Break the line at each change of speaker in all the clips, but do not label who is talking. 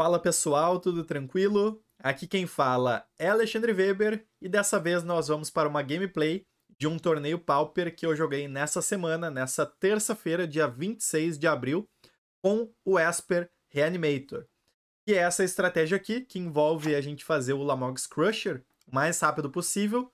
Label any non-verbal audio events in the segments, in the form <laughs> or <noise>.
Fala pessoal, tudo tranquilo? Aqui quem fala é Alexandre Weber e dessa vez nós vamos para uma gameplay de um torneio Pauper que eu joguei nessa semana, nessa terça-feira, dia 26 de abril, com o Esper Reanimator. Que é essa estratégia aqui, que envolve a gente fazer o Lamog's Crusher o mais rápido possível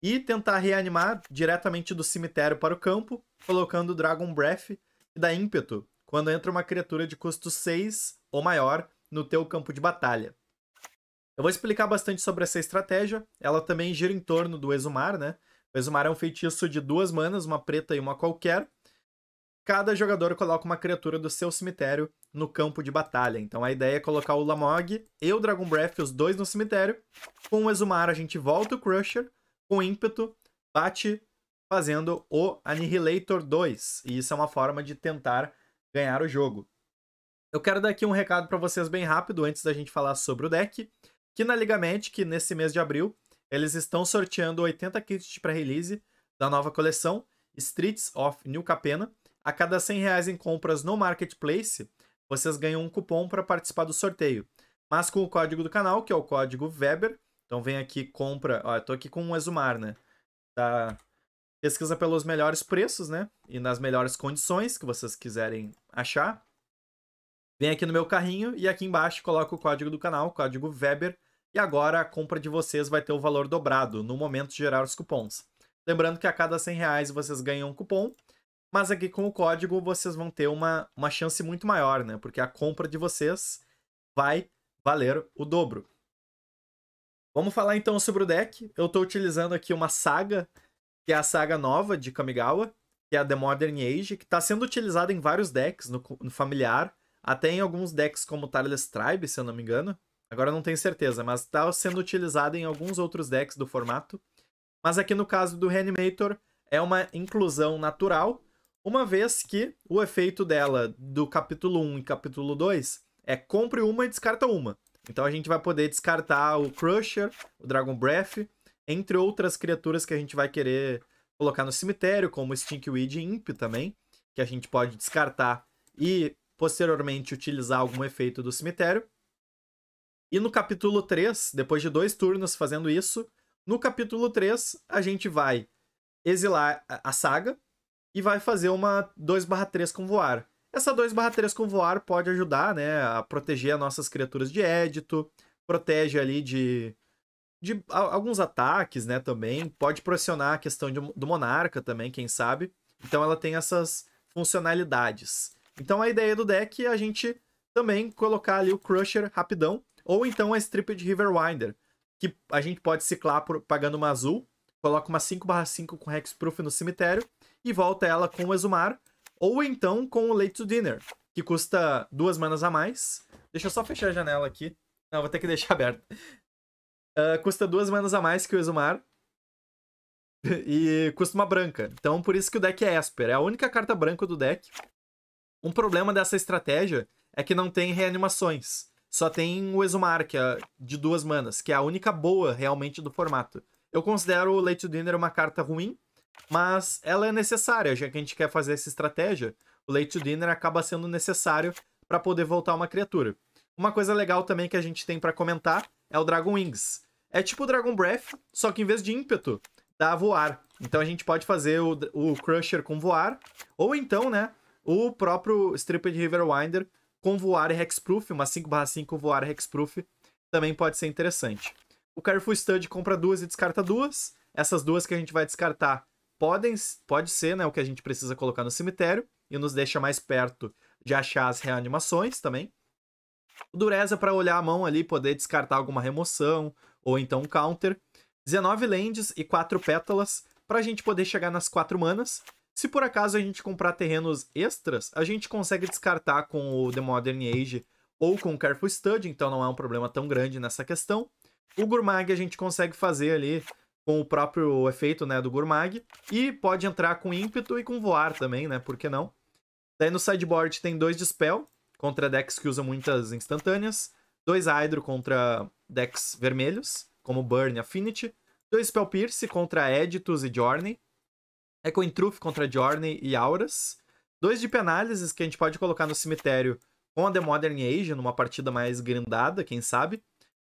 e tentar reanimar diretamente do cemitério para o campo, colocando o Dragon Breath, que dá ímpeto quando entra uma criatura de custo 6 ou maior no teu campo de batalha. Eu vou explicar bastante sobre essa estratégia. Ela também gira em torno do Exumar, né? O Exumar é um feitiço de duas manas, uma preta e uma qualquer. Cada jogador coloca uma criatura do seu cemitério no campo de batalha. Então a ideia é colocar o Lamog e o Dragon Breath, os dois no cemitério. Com o Exumar a gente volta o Crusher, com ímpeto, bate fazendo o Annihilator 2. E isso é uma forma de tentar ganhar o jogo. Eu quero dar aqui um recado para vocês bem rápido antes da gente falar sobre o deck, que na Liga Magic, nesse mês de abril, eles estão sorteando 80 kits de pré-release da nova coleção Streets of New Capena. A cada 100 reais em compras no Marketplace, vocês ganham um cupom para participar do sorteio. Mas com o código do canal, que é o código Weber, então vem aqui, compra. Ó, eu tô aqui com um Exumar, né? Tá... Pesquisa pelos melhores preços, né? E nas melhores condições que vocês quiserem achar. Vem aqui no meu carrinho e aqui embaixo coloca o código do canal, código Weber. E agora a compra de vocês vai ter o valor dobrado no momento de gerar os cupons. Lembrando que a cada 100 reais vocês ganham um cupom, mas aqui com o código vocês vão ter uma, uma chance muito maior, né? Porque a compra de vocês vai valer o dobro. Vamos falar então sobre o deck. Eu estou utilizando aqui uma saga, que é a saga nova de Kamigawa, que é a The Modern Age, que está sendo utilizada em vários decks no, no familiar até em alguns decks como Tireless Tribe, se eu não me engano. Agora não tenho certeza, mas está sendo utilizada em alguns outros decks do formato. Mas aqui no caso do Reanimator, é uma inclusão natural, uma vez que o efeito dela do capítulo 1 e capítulo 2 é compre uma e descarta uma. Então a gente vai poder descartar o Crusher, o Dragon Breath, entre outras criaturas que a gente vai querer colocar no cemitério, como Stinkweed e Imp também, que a gente pode descartar e posteriormente utilizar algum efeito do cemitério. E no capítulo 3, depois de dois turnos fazendo isso, no capítulo 3 a gente vai exilar a saga e vai fazer uma 2/3 com voar. Essa 2/3 com voar pode ajudar, né, a proteger as nossas criaturas de édito, protege ali de de alguns ataques, né, também. Pode pressionar a questão de, do monarca também, quem sabe. Então ela tem essas funcionalidades. Então a ideia do deck é a gente também colocar ali o Crusher rapidão, ou então a strip de Riverwinder, que a gente pode ciclar por, pagando uma azul, coloca uma 5/5 com Hexproof no cemitério e volta ela com o Exumar, ou então com o Late to Dinner, que custa duas manas a mais. Deixa eu só fechar a janela aqui. Não, vou ter que <laughs> deixar aberta. Uh, custa duas manas a mais que o Exumar. <laughs> e custa uma branca. Então, por isso que o deck é Esper. É a única carta branca do deck. Um problema dessa estratégia é que não tem reanimações. Só tem o Exumar, que é de duas manas, que é a única boa realmente do formato. Eu considero o Late to Dinner uma carta ruim, mas ela é necessária, já que a gente quer fazer essa estratégia. O Late to Dinner acaba sendo necessário para poder voltar uma criatura. Uma coisa legal também que a gente tem para comentar é o Dragon Wings. É tipo o Dragon Breath, só que em vez de ímpeto, dá voar. Então a gente pode fazer o, o Crusher com voar, ou então, né, o próprio Stripped Riverwinder com voar e hexproof, uma 5/5 voar e hexproof, também pode ser interessante. O careful Stud compra duas e descarta duas. Essas duas que a gente vai descartar podem pode ser né, o que a gente precisa colocar no cemitério e nos deixa mais perto de achar as reanimações também. Dureza para olhar a mão ali, poder descartar alguma remoção ou então um counter. 19 lands e 4 pétalas para a gente poder chegar nas 4 manas. Se por acaso a gente comprar terrenos extras, a gente consegue descartar com o The Modern Age ou com o Careful Study, então não é um problema tão grande nessa questão. O Gourmag a gente consegue fazer ali com o próprio efeito né, do Gourmag. E pode entrar com ímpeto e com voar também, né? Por que não? Daí no sideboard tem dois Dispel contra decks que usam muitas instantâneas. Dois Hydro contra decks vermelhos, como Burn e Affinity. Dois Spell Pierce contra Editus e Journey. Echo in Truth contra Journey e Auras. Dois de penálises que a gente pode colocar no cemitério com a The Modern Age, numa partida mais grindada, quem sabe.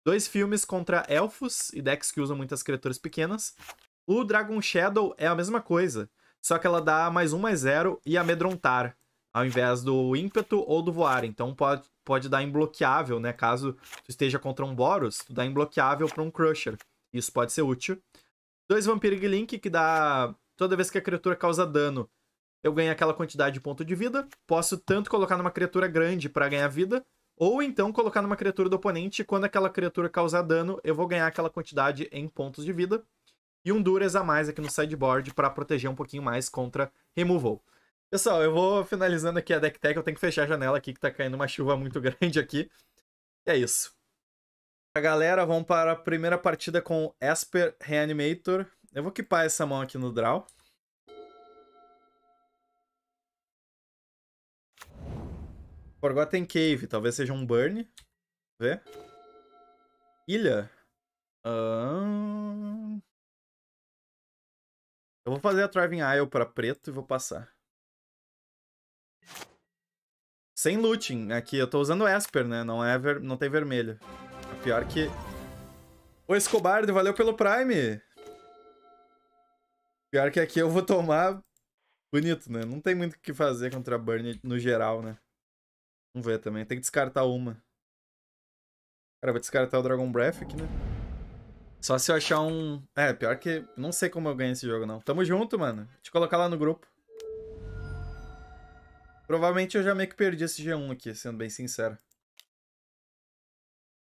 Dois filmes contra elfos e decks que usam muitas criaturas pequenas. O Dragon Shadow é a mesma coisa, só que ela dá mais um mais zero e amedrontar, ao invés do ímpeto ou do voar. Então pode, pode dar imbloqueável, né? Caso tu esteja contra um Boros, tu dá imbloqueável para um Crusher. Isso pode ser útil. Dois Vampiric Link, que dá Toda vez que a criatura causa dano, eu ganho aquela quantidade de ponto de vida. Posso tanto colocar numa criatura grande para ganhar vida, ou então colocar numa criatura do oponente. Quando aquela criatura causar dano, eu vou ganhar aquela quantidade em pontos de vida. E um Duras a mais aqui no sideboard para proteger um pouquinho mais contra removal. Pessoal, eu vou finalizando aqui a deck tech. Eu tenho que fechar a janela aqui que tá caindo uma chuva muito <laughs> grande aqui. E é isso. A galera, vamos para a primeira partida com Esper Reanimator. Eu vou equipar essa mão aqui no draw. Forgotten Cave, talvez seja um burn. Vê. Ilha. Eu vou fazer a Thriving Isle para preto e vou passar. Sem looting. Aqui eu tô usando Esper, né? Não, é ver... não tem vermelho. pior que... O Escobar, valeu pelo Prime! Pior que aqui eu vou tomar bonito, né? Não tem muito o que fazer contra a Burn no geral, né? Vamos ver também. Tem que descartar uma. Cara, vou descartar o Dragon Breath aqui, né? Só se eu achar um... É, pior que... Não sei como eu ganho esse jogo, não. Tamo junto, mano. Vou te colocar lá no grupo. Provavelmente eu já meio que perdi esse G1 aqui, sendo bem sincero.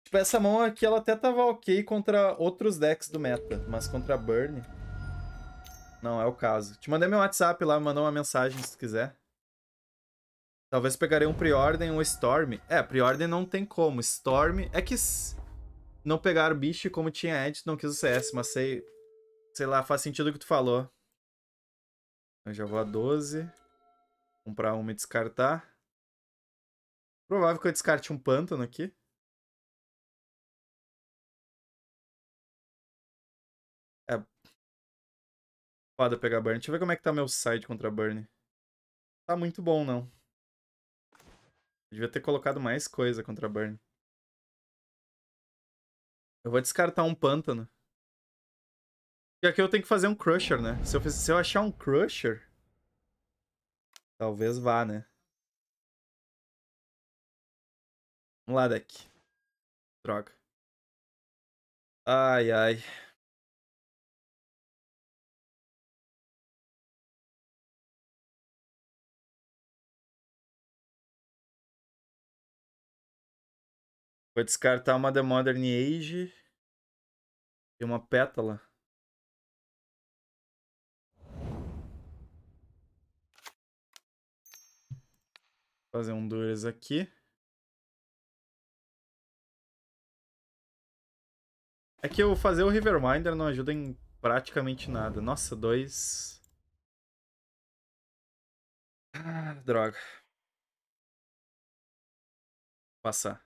Tipo, essa mão aqui, ela até tava ok contra outros decks do meta. Mas contra a Burn... Não, é o caso. Te mandei meu WhatsApp lá, me mandou uma mensagem se tu quiser. Talvez pegarei um pre ou um Storm. É, pre pre-ordem não tem como. Storm é que não pegaram bicho como tinha antes, não quis o CS, mas sei. Sei lá, faz sentido o que tu falou. Eu já vou a 12.
Comprar uma e descartar. Provável que eu descarte um pântano aqui. foda pegar Burn. Deixa eu ver como é que tá meu side contra Burn.
Tá muito bom, não. Eu devia ter colocado mais coisa contra Burn. Eu vou descartar um pântano. E aqui eu tenho que fazer um Crusher, né? Se eu, fiz, se eu achar um Crusher...
Talvez vá, né? Vamos lá, deck. Droga. Ai, ai. Vou descartar uma The Modern Age e uma pétala. Fazer um duras aqui. É que eu fazer o Riverminder não ajuda em praticamente nada. Nossa, dois. Ah, droga. Passar.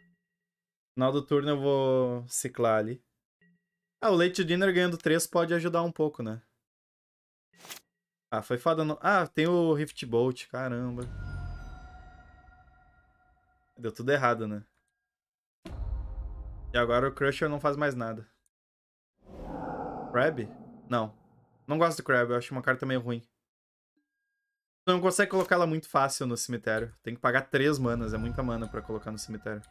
Final do turno eu vou ciclar ali. Ah, o Late Dinner ganhando 3 pode ajudar um pouco, né? Ah, foi foda no... Ah, tem o Rift Bolt, caramba. Deu tudo errado, né? E agora o Crusher não faz mais nada. Crab? Não. Não gosto do Crab, eu acho uma carta meio ruim. Não consegue colocar ela muito fácil no cemitério. Tem que pagar 3 manas, é muita mana pra colocar no cemitério.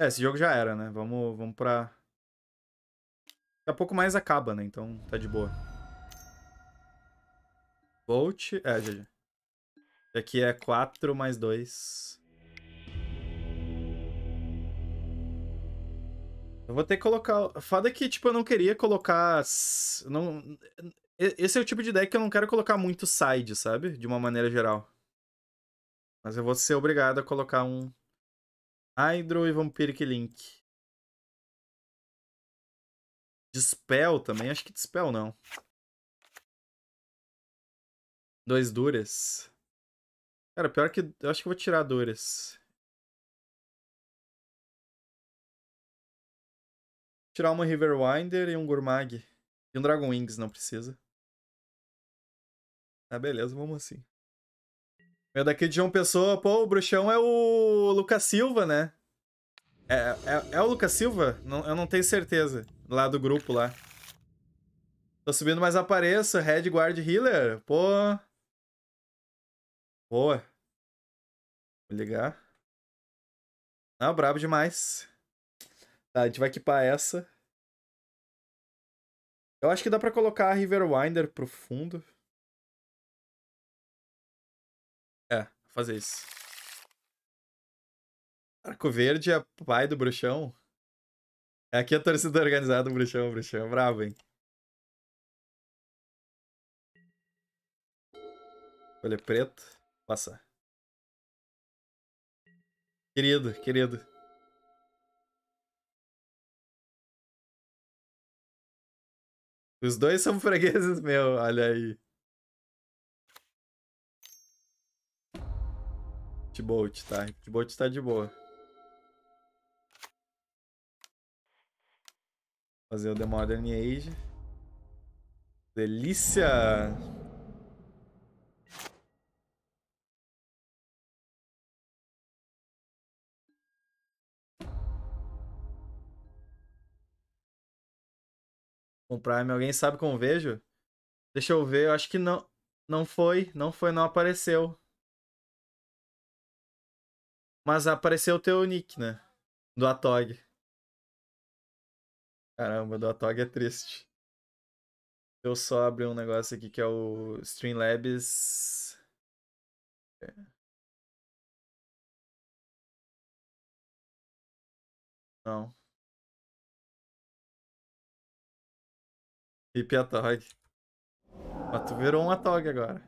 É, esse jogo já era, né? Vamos, vamos pra... Daqui a pouco mais acaba, né? Então tá de boa. Volt... É, GG. Aqui é 4 mais 2. Eu vou ter que colocar... Foda é que, tipo, eu não queria colocar... Não... Esse é o tipo de deck que eu não quero colocar muito side, sabe?
De uma maneira geral. Mas eu vou ser obrigado a colocar um, Hydro e Vampiric Link. Dispel também? Acho que Dispel não. Dois Duras. Cara, pior que... Eu acho que eu vou tirar Duras. Tirar uma Riverwinder e um Gourmag. E um Dragon Wings, não precisa. ah, beleza, vamos assim.
Meu é daqui de João Pessoa, pô, o bruxão é o Lucas Silva, né? É, é, é o Lucas Silva? Não, eu não tenho certeza. Lá do grupo lá.
Tô subindo, mas apareço. Red Guard Healer. Pô. Boa. Vou ligar. Ah, brabo demais. Tá, a gente vai equipar essa. Eu acho que dá pra colocar a Riverwinder pro fundo. fazer isso. Arco
Verde é pai do bruxão? É aqui é a torcida organizada do bruxão, o bruxão é brabo,
hein? Olha é preto. Passa. Querido, querido. Os dois são <laughs> fregueses meu, olha aí.
Bolt, tá? Rift tá de boa. Fazer o The Modern Age.
Delícia!
Com Prime, alguém sabe como vejo? Deixa eu ver, eu acho que não, não foi, não foi, não
apareceu. Mas apareceu o teu nick, né? Do Atog. Caramba, do Atog é triste. Eu só abri um negócio aqui que é o Streamlabs. É. Não. Hip Atog. Mas tu virou um Atog agora.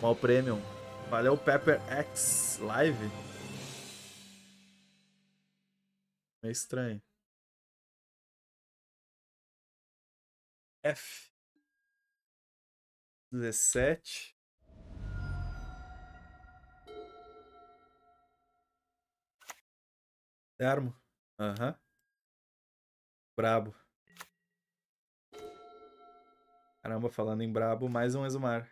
Mal Premium. Valeu, Pepper
X Live. Meio estranho. F. 17. Termo. É Aham. Uhum. Brabo.
Caramba, falando em brabo, mais um Exumar.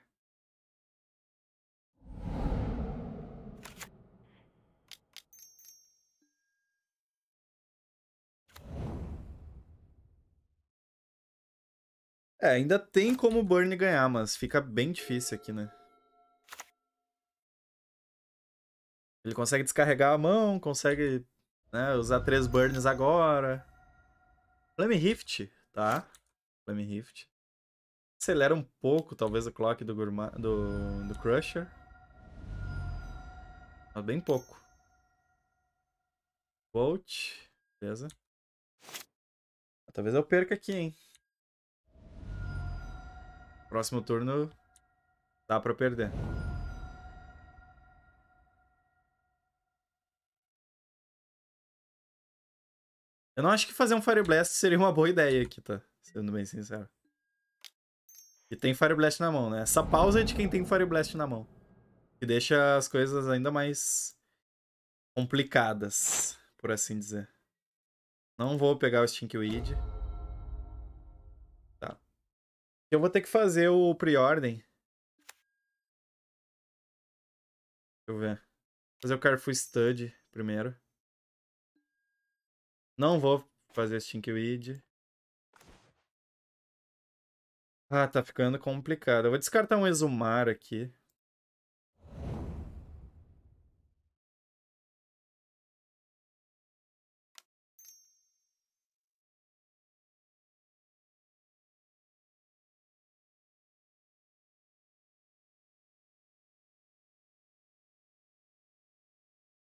É, ainda tem
como o Burn ganhar, mas fica bem difícil aqui, né? Ele consegue descarregar a mão, consegue né, usar três burns agora. Flame Rift, tá? Flame Rift. Acelera um pouco, talvez, o clock do, do... do Crusher. Mas bem pouco. Volt. Beleza. Talvez eu perca aqui, hein? Próximo turno dá pra perder. Eu não acho que fazer um Fire Blast seria uma boa ideia aqui, tá? Sendo bem sincero. E tem Fire Blast na mão, né? Essa pausa é de quem tem Fire Blast na mão. Que deixa as coisas ainda mais complicadas, por assim dizer. Não vou pegar o Stinkweed. Weed. Eu vou ter que fazer o pre-ordem. Deixa eu ver. Vou fazer o Carrefour Stud primeiro. Não vou fazer Stinkweed. Ah, tá ficando complicado. Eu vou descartar um Exumar aqui.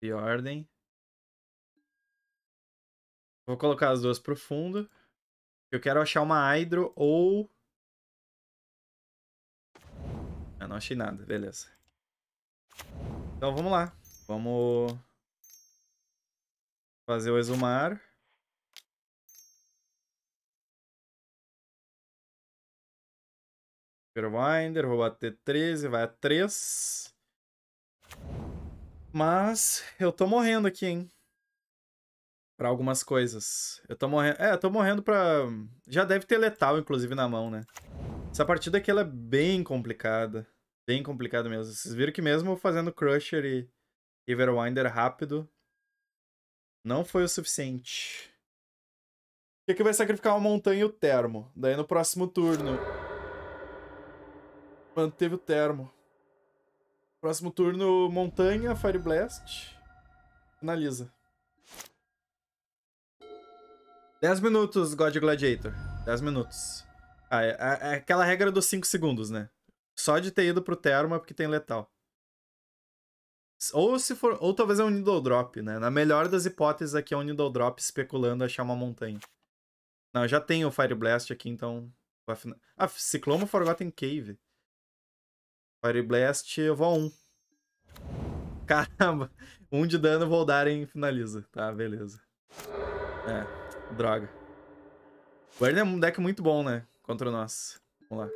de ordem. Vou colocar as duas pro fundo. Eu quero achar uma Hydro ou...
Eu ah, não achei nada, beleza. Então vamos
lá. Vamos fazer o exumar. Superwinder, vou bater 13, vai a 3.
Mas eu tô morrendo aqui, hein? Pra algumas coisas. Eu tô morrendo... É, eu tô morrendo pra... Já deve ter letal, inclusive, na mão, né? Essa partida aqui, ela é bem complicada. Bem complicada mesmo. Vocês viram que mesmo fazendo Crusher e Everwinder rápido, não foi o suficiente. E que vai sacrificar uma montanha e o termo. Daí no próximo turno... Manteve o termo. Próximo turno, montanha, Fire Blast. Finaliza. 10 minutos, God Gladiator. 10 minutos. Ah, é, é, é, aquela regra dos 5 segundos, né? Só de ter ido pro Terma porque tem letal. Ou se for. Ou talvez é um Needle Drop, né? Na melhor das hipóteses aqui é um Needle Drop especulando achar uma montanha. Não, já tem o Fire Blast aqui, então. Ah, Cicloma Forgotten Cave. Fire Blast, eu vou a 1. Caramba, 1 um de dano, em finaliza. Tá, beleza. É, droga. Guardian é um deck muito bom, né? Contra nós. Vamos lá.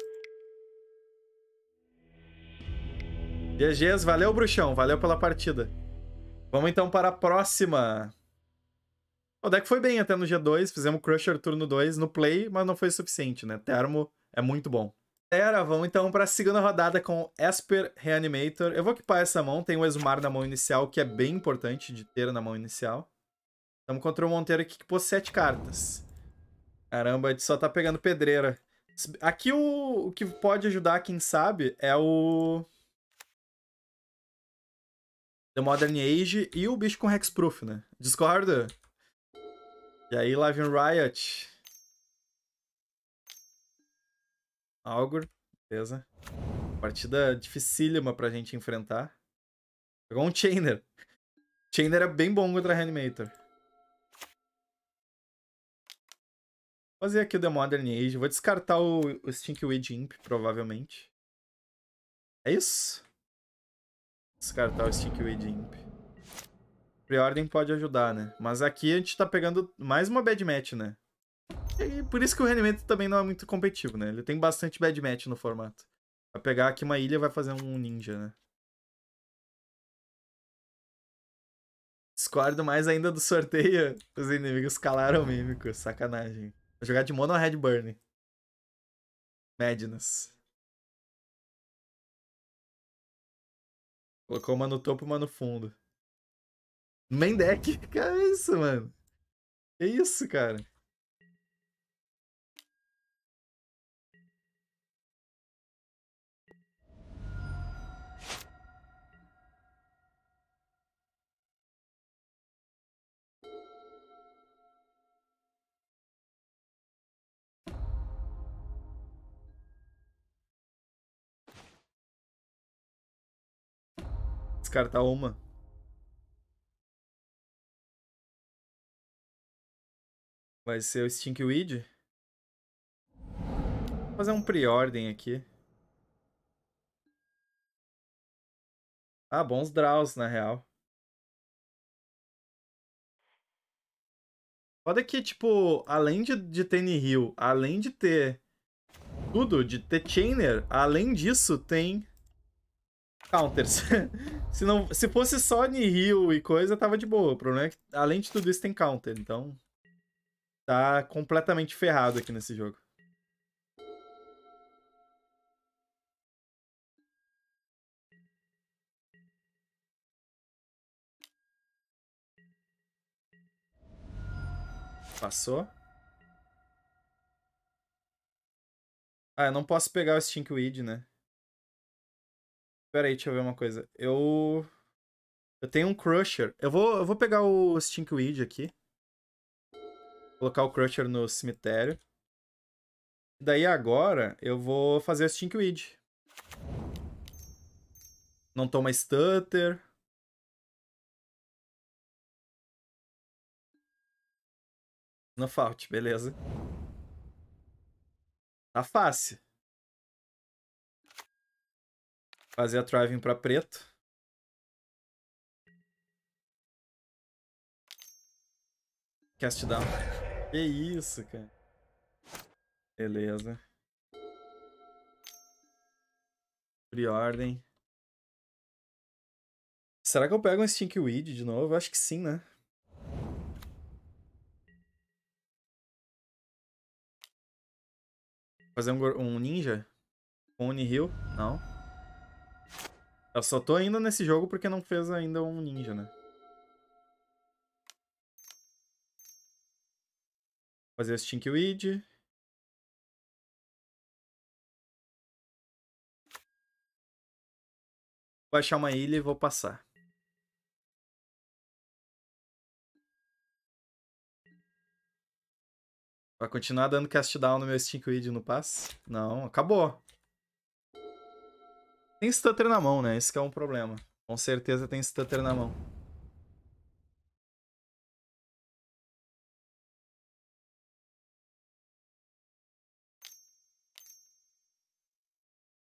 GGs, valeu, bruxão. Valeu pela partida. Vamos então para a próxima. O deck foi bem até no G2, fizemos Crusher turno 2 no play, mas não foi suficiente, né? Termo é muito bom. Era, vamos então para a segunda rodada com Esper Reanimator. Eu vou equipar essa mão, tem o Exumar na mão inicial, que é bem importante de ter na mão inicial. Estamos contra o Monteiro aqui que pôs sete cartas. Caramba, a gente só tá pegando pedreira. Aqui o, o que pode ajudar, quem sabe, é o... The Modern Age e o bicho com Hexproof, né? Discorda? E aí, Live in Riot... Algor, beleza. Partida dificílima pra gente enfrentar. Pegou um Chainer. Chainer é bem bom contra Reanimator. Fazer aqui o The Modern Age. Vou descartar o, o Stinkweed Imp, provavelmente. É isso? Descartar o Stinkweed Imp. Preordem pode ajudar, né? Mas aqui a gente tá pegando mais uma Bad Match, né? E por isso que o rendimento também não é muito competitivo, né? Ele tem bastante bad match no formato. Vai pegar aqui uma ilha e vai fazer um ninja, né? Discordo mais ainda do sorteio. Os inimigos calaram o
mímico. Sacanagem. Vou jogar de mono Red Burn. Madness. Colocou uma no topo e uma no fundo. Main deck? <laughs> Que é isso, mano? Que isso, cara? descartar uma. Vai ser o Stinkweed. Vou fazer um pre-ordem aqui. Ah, bons draws, na real. Foda que,
tipo, além de, de ter Nihil, além de ter tudo, de ter Chainer, além disso tem counters. <laughs> se, não, se fosse só Nihil e coisa, tava de boa. O problema é que, além de tudo isso, tem counter. Então, tá completamente ferrado aqui nesse jogo. Passou. Ah, eu não posso pegar o Stinkweed, né? Pera aí, deixa eu ver uma coisa. Eu. Eu tenho um Crusher. Eu vou, eu vou pegar o Stinkweed aqui. Colocar o Crusher no cemitério. Daí agora eu vou fazer o
Stinkweed. Não toma Stutter. No falte, beleza. Tá fácil. Fazer a driving para preto. Cast down.
Que isso, cara. Beleza. Preordem. Será que eu pego um Stinkweed de novo? Eu acho que sim, né? Fazer um, um ninja? Um Unihil? Não. Eu só tô ainda nesse jogo porque não fez ainda
um ninja, né? Fazer esse Stinkweed. Vou achar uma ilha e vou passar.
Vai continuar dando cast down no meu Stinkweed no pass? Não, acabou. Tem stutter na mão, né? Esse é um problema. Com certeza tem stutter
na mão.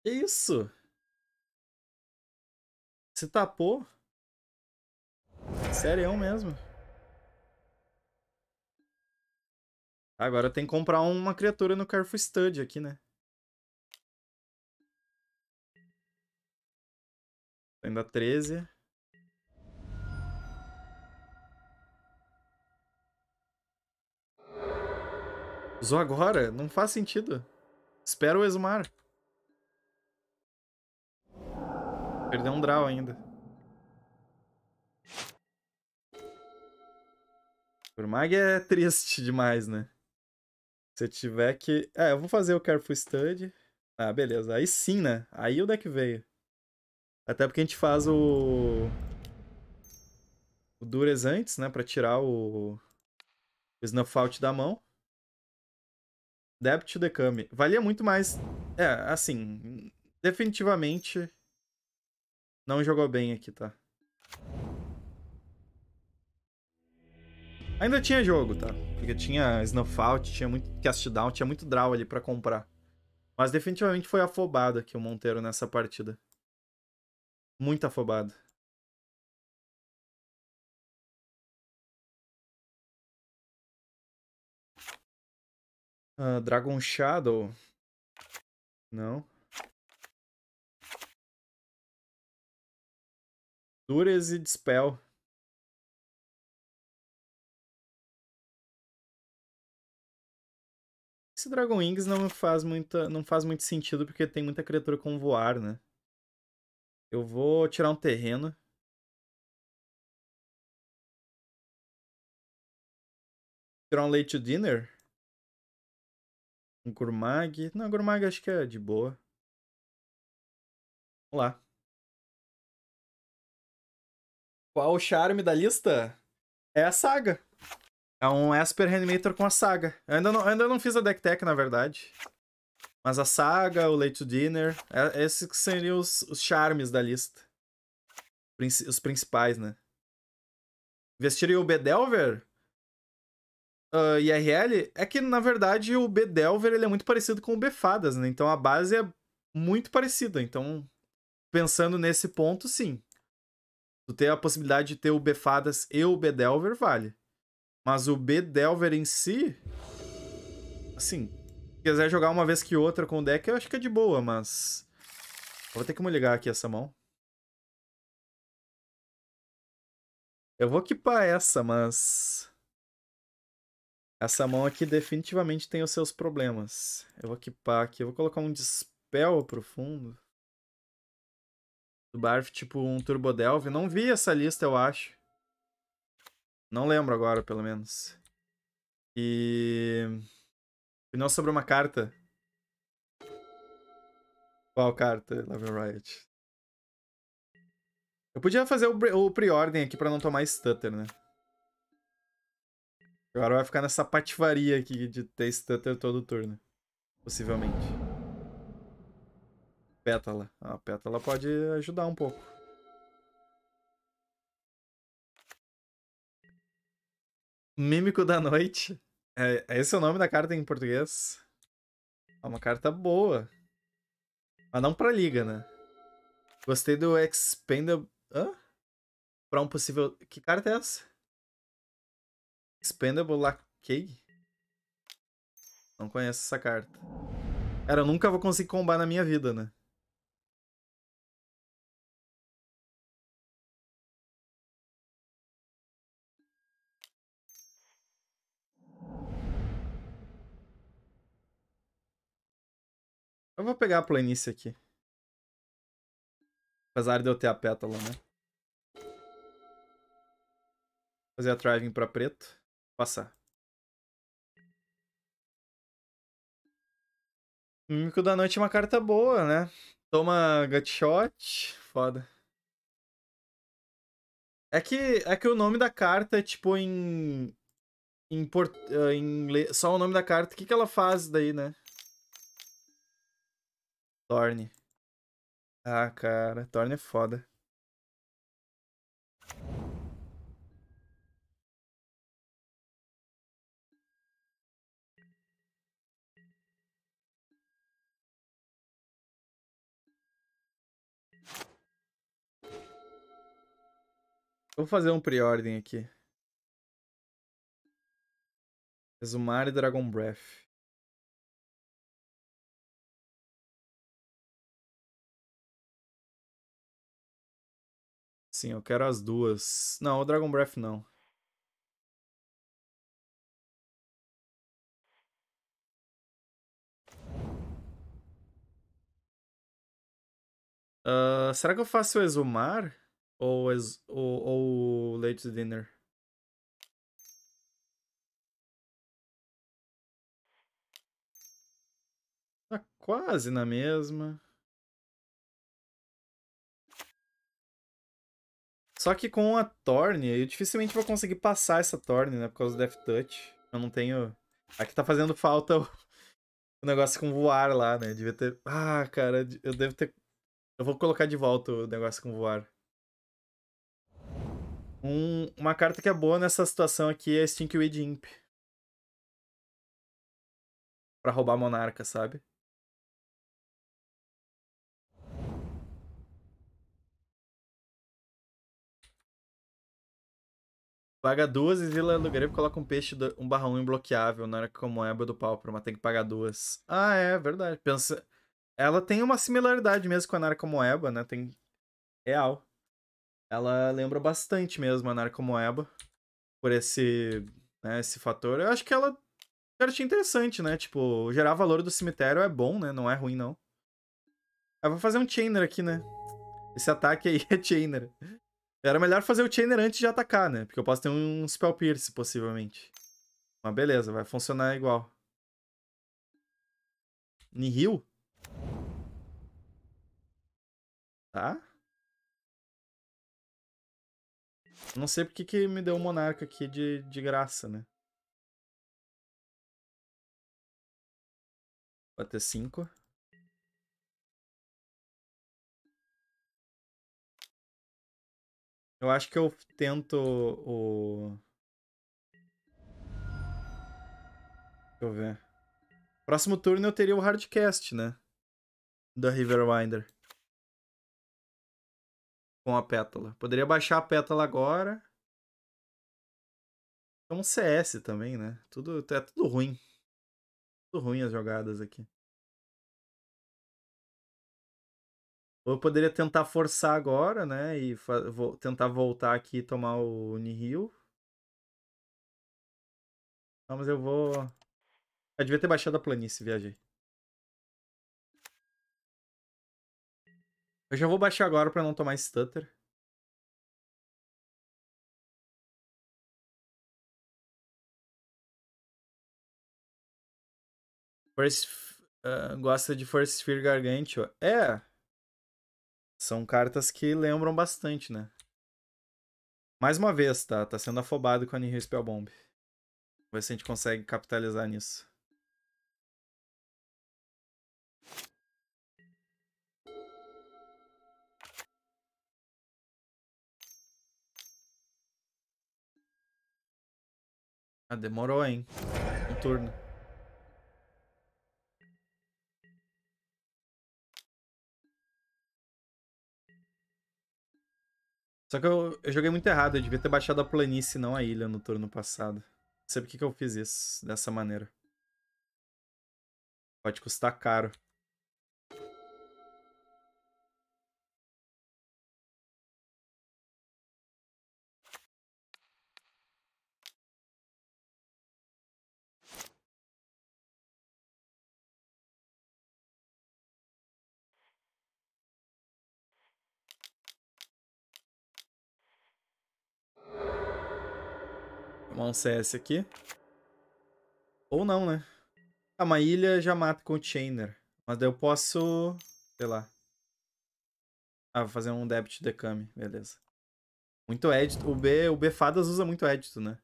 Que isso? Se tapou? Sério mesmo.
Agora tem que comprar uma criatura no Carrefour Stud aqui, né? Ainda 13. Usou agora? Não faz sentido. Espera o Esmar. Perdeu um draw ainda. Por mag é triste demais, né? Se tiver que... É, eu vou fazer o Careful Study. Ah, beleza. Aí sim, né? Aí o deck veio. Até porque a gente faz o... O Dures antes, né? Pra tirar o... O Snuff Out da mão. Debt to the Kami. Valia muito mais... É, assim... Definitivamente... Não jogou bem aqui, tá? Ainda tinha jogo, tá? Porque tinha Snuff Out, tinha muito Cast Down, tinha muito Draw ali pra comprar. Mas definitivamente foi
afobado aqui o Monteiro nessa partida. Muito afobado. Uh, Dragon Shadow. Não. Dures e Dispel. Esse Dragon Wings não faz, muita, não faz muito sentido porque tem muita criatura com voar, né? Eu vou tirar um terreno. Tirar um late to dinner. Um gourmag. Não, gourmag acho que é de boa. Vamos lá. Qual o charme da lista? É a saga. É um Esper Reanimator
com a saga. Eu ainda não, ainda não fiz a deck tech, na verdade. Mas a saga, o Late to Dinner, é, esses seriam os, os charmes da lista. Princi os principais, né? Vestiria o Bedelver? Uh, ah, IRL? É que, na verdade, o Bedelver ele é muito parecido com o Befadas, né? Então a base é muito parecida. Então, pensando nesse ponto, sim. Tu ter a possibilidade de ter o Befadas e o Bedelver vale. Mas o Bedelver em si. Assim, quiser jogar uma vez que outra com o deck, eu acho que é de boa,
mas... vou ter que me ligar aqui essa mão. Eu vou equipar essa, mas...
Essa mão aqui definitivamente tem os seus problemas. Eu vou equipar aqui, eu vou colocar um Dispel pro fundo. Do Barf, tipo um Turbo Delve. Não vi essa lista, eu acho. Não lembro agora, pelo menos. E... Opinião sobre uma carta. Qual carta? Level Riot. Eu podia fazer o pre-ordem aqui pra não tomar stutter, né? Agora vai ficar nessa patifaria aqui de ter stutter todo turno. Possivelmente. Pétala. Ah, a pétala pode ajudar um pouco. Mímico da noite. É, é, esse é o nome da carta em português. É uma carta boa. Mas não pra liga, né? Gostei do Expendable... Hã? Pra um possível... Que carta é essa? Expendable Lucky?
Não conheço essa carta. Cara, eu nunca vou conseguir combar na minha vida, né? Eu vou pegar a planície
aqui. Apesar de eu ter a pétala, né? Fazer a driving pra preto. Passar. Mímico da Noite é uma carta boa, né? Toma gutshot. Foda. É que, é que o nome da carta é tipo em. Em, port, eh, em. Só o nome da carta. O que, que ela faz daí, né?
Torne. Ah, cara, Torne é foda. Vou fazer um pre-ordem aqui. Exumar e Dragon Breath. sim eu quero as duas. Não, o Dragon Breath não. Uh, será que eu faço o Exumar? Ou, ex ou,
ou Late Dinner?
Tá quase na mesma. Só que
com a Thorne, eu dificilmente vou conseguir passar essa Thorne, né? Por causa do Death Touch. Eu não tenho... Aqui tá fazendo falta o... o negócio com voar lá, né? Devia ter... Ah, cara, eu devo ter... Eu vou colocar de volta o negócio com voar. Um... Uma carta que é boa nessa situação aqui é Stinkweed Imp.
Pra roubar monarca, sabe? Paga duas e Vila do Grego coloca um peixe 1 barra 1 imbloqueável
na hora que como ébrio do pau, mas tem que pagar duas. Ah, é, verdade. Pensa... Ela tem uma similaridade mesmo com a Narcomoeba, né? Tem... Real. Ela lembra bastante mesmo a Narcomoeba. Por esse... Né, esse fator. Eu acho que ela... Eu achei interessante, né? Tipo, gerar valor do cemitério é bom, né? Não é ruim, não. Eu vou fazer um Chainer aqui, né? Esse ataque aí <laughs> é Chainer. Era melhor fazer o Chainer antes de atacar, né? Porque eu posso ter um Spell Pierce, possivelmente. Mas beleza, vai
funcionar igual. Nihil? Tá. Não sei porque que me deu o um Monarca aqui de, de graça, né? Vou ter 5. Eu acho que eu tento o.
Deixa eu ver. Próximo turno eu teria o hardcast, né? Da Riverwinder. Com a pétala. Poderia baixar a pétala
agora. É um CS também, né? Tudo, é tudo ruim. Tudo ruim as jogadas aqui.
Ou eu poderia tentar forçar agora, né? E vou tentar voltar aqui e tomar o Nihil. Não, mas eu vou... Eu devia ter baixado a planície, viajei.
Eu já vou baixar agora pra não tomar stutter. First, uh, ah, gosta de Force Sphere Gargantua.
É, são cartas que lembram bastante, né? Mais uma vez, tá? Tá sendo afobado com a Nihil Spellbomb. Vamos ver se a gente consegue capitalizar nisso. Ah, demorou, hein? Um
turno. Só que eu, eu joguei
muito errado. Eu devia ter baixado a planície, não a ilha, no turno passado. Não sei por que, que eu fiz isso dessa
maneira. Pode custar caro.
Tomar um CS aqui. Ou não, né? Ah, uma ilha já mata com Chainer, Mas daí eu posso... Sei lá. Ah, vou fazer um debit decame. Beleza. Muito édito. O B, o B Fadas usa muito édito, né?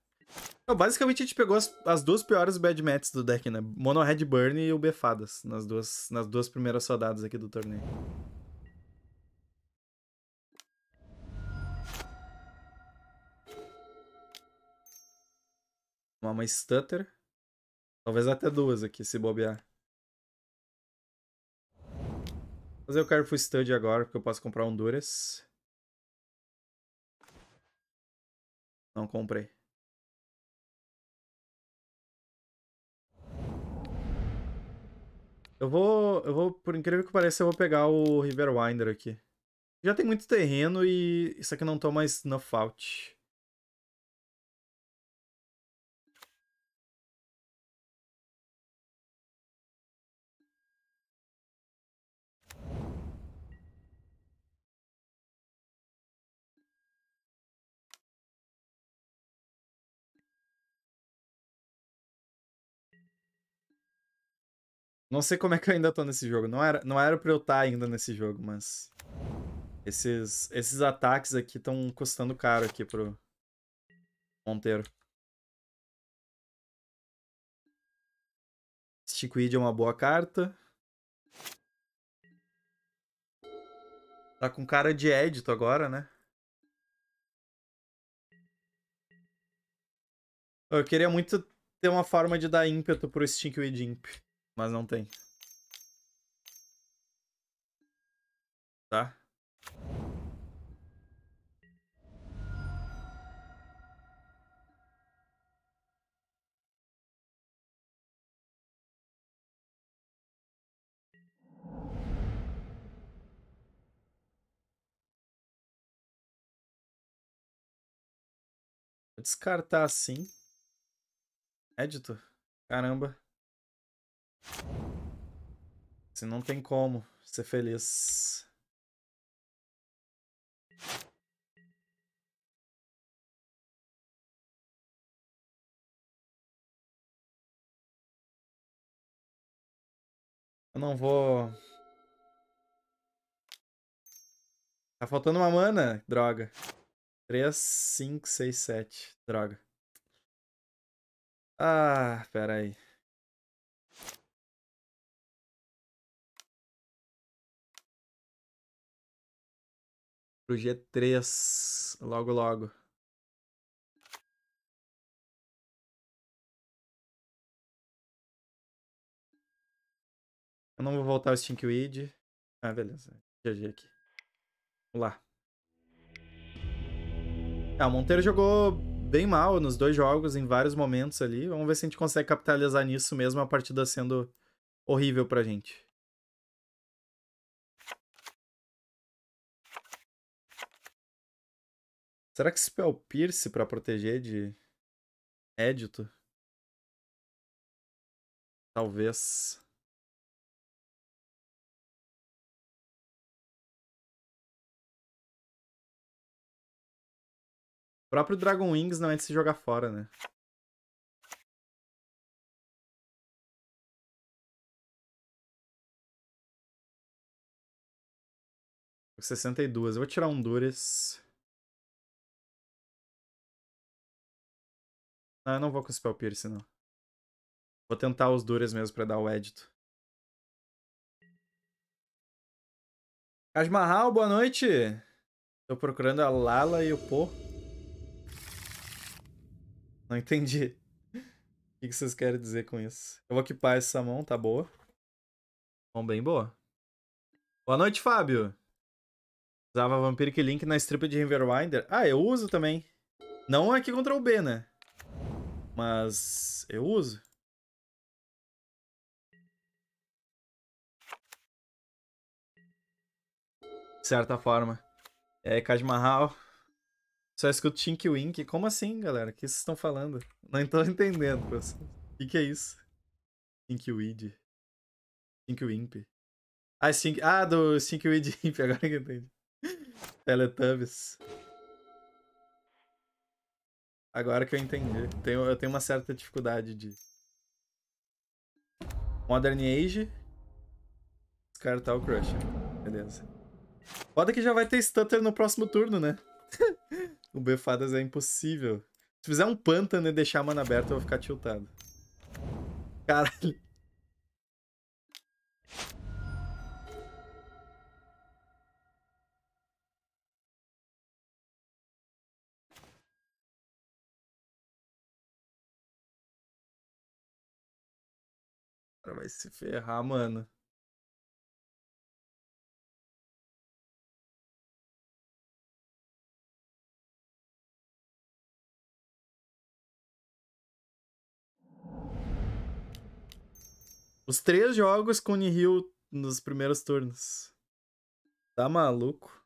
Então, basicamente a gente pegou as, as duas piores bad mats do deck, né? Mono Red Burn e o B Fadas. Nas duas, nas duas primeiras rodadas aqui do torneio. Uma, uma stutter. Talvez até duas aqui, se bobear.
Fazer o Careful Study agora, porque eu posso comprar um Duras. Não comprei. Eu vou, eu vou, por incrível que pareça, eu vou
pegar o Riverwinder aqui. Já tem muito terreno e isso aqui não toma snuff
out.
Não sei como é que eu ainda tô nesse jogo. Não era, não era pra eu estar tá
ainda nesse jogo, mas... Esses, esses ataques aqui estão custando caro
aqui pro Monteiro. Stickweed é uma boa carta.
Tá com cara de édito agora, né? Eu queria muito ter uma forma de dar ímpeto pro Stinkweed Imp. Mas não tem.
Tá? descartar assim. Édito?
Caramba. Se não tem como ser
feliz.
Eu não vou... Tá faltando uma mana, droga. 3, 5, 6, 7. Droga. Ah, peraí. aí. pro G3 logo logo. Eu não vou voltar o Stinkweed.
Ah, beleza. GG aqui. Vamos lá. Ah, o Monteiro jogou bem mal nos dois jogos, em vários momentos ali. Vamos ver se a gente consegue capitalizar
nisso mesmo, a partida sendo horrível pra gente. Será que Pierce para proteger de édito? Talvez. O próprio Dragon Wings não é de se jogar fora, né? Sessenta e duas, Eu vou tirar um Dures. Ah, eu não vou com o Spell Pierce, não. Vou tentar os Duras mesmo pra dar o édito.
Kajmahal, boa noite! Tô procurando a Lala e o Po. Não entendi. <laughs> O que vocês querem dizer com isso? Eu vou equipar essa mão, tá boa. Mão bem boa. Boa noite, Fábio! Usava Vampiric Link na strip de Riverwinder. Ah, eu uso também.
Não é aqui contra o B, né? Mas eu uso. De certa forma. É, Kaj Só escuto
Tink Wink. Como assim, galera? O que vocês estão falando? Não estou entendendo, pessoal. O que, que é isso? Tink Weed. Tink Wimp. Ah, Stink... ah, do Weed Imp, <laughs> agora que eu entendi. Teletubbies. Agora que eu entendi. Tenho, eu tenho uma certa dificuldade de. Modern Age. Descartar o Crush. Beleza. Foda que já vai ter Stutter no próximo turno, né? <laughs> o Befadas é impossível. Se fizer um pântano e deixar a mana aberta, eu vou ficar tiltado.
Caralho. vai se ferrar, mano.
Os três jogos com Nihil nos primeiros turnos.
Tá maluco?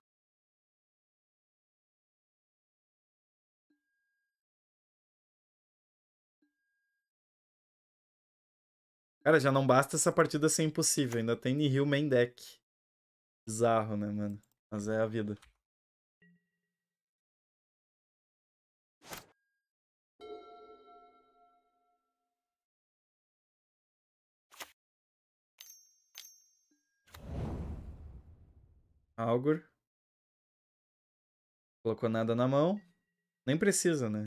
Cara, já não basta essa partida ser impossível. Ainda tem Nihil main deck. Bizarro, né, mano? Mas é a vida. Algor. Colocou nada na mão.
Nem precisa, né?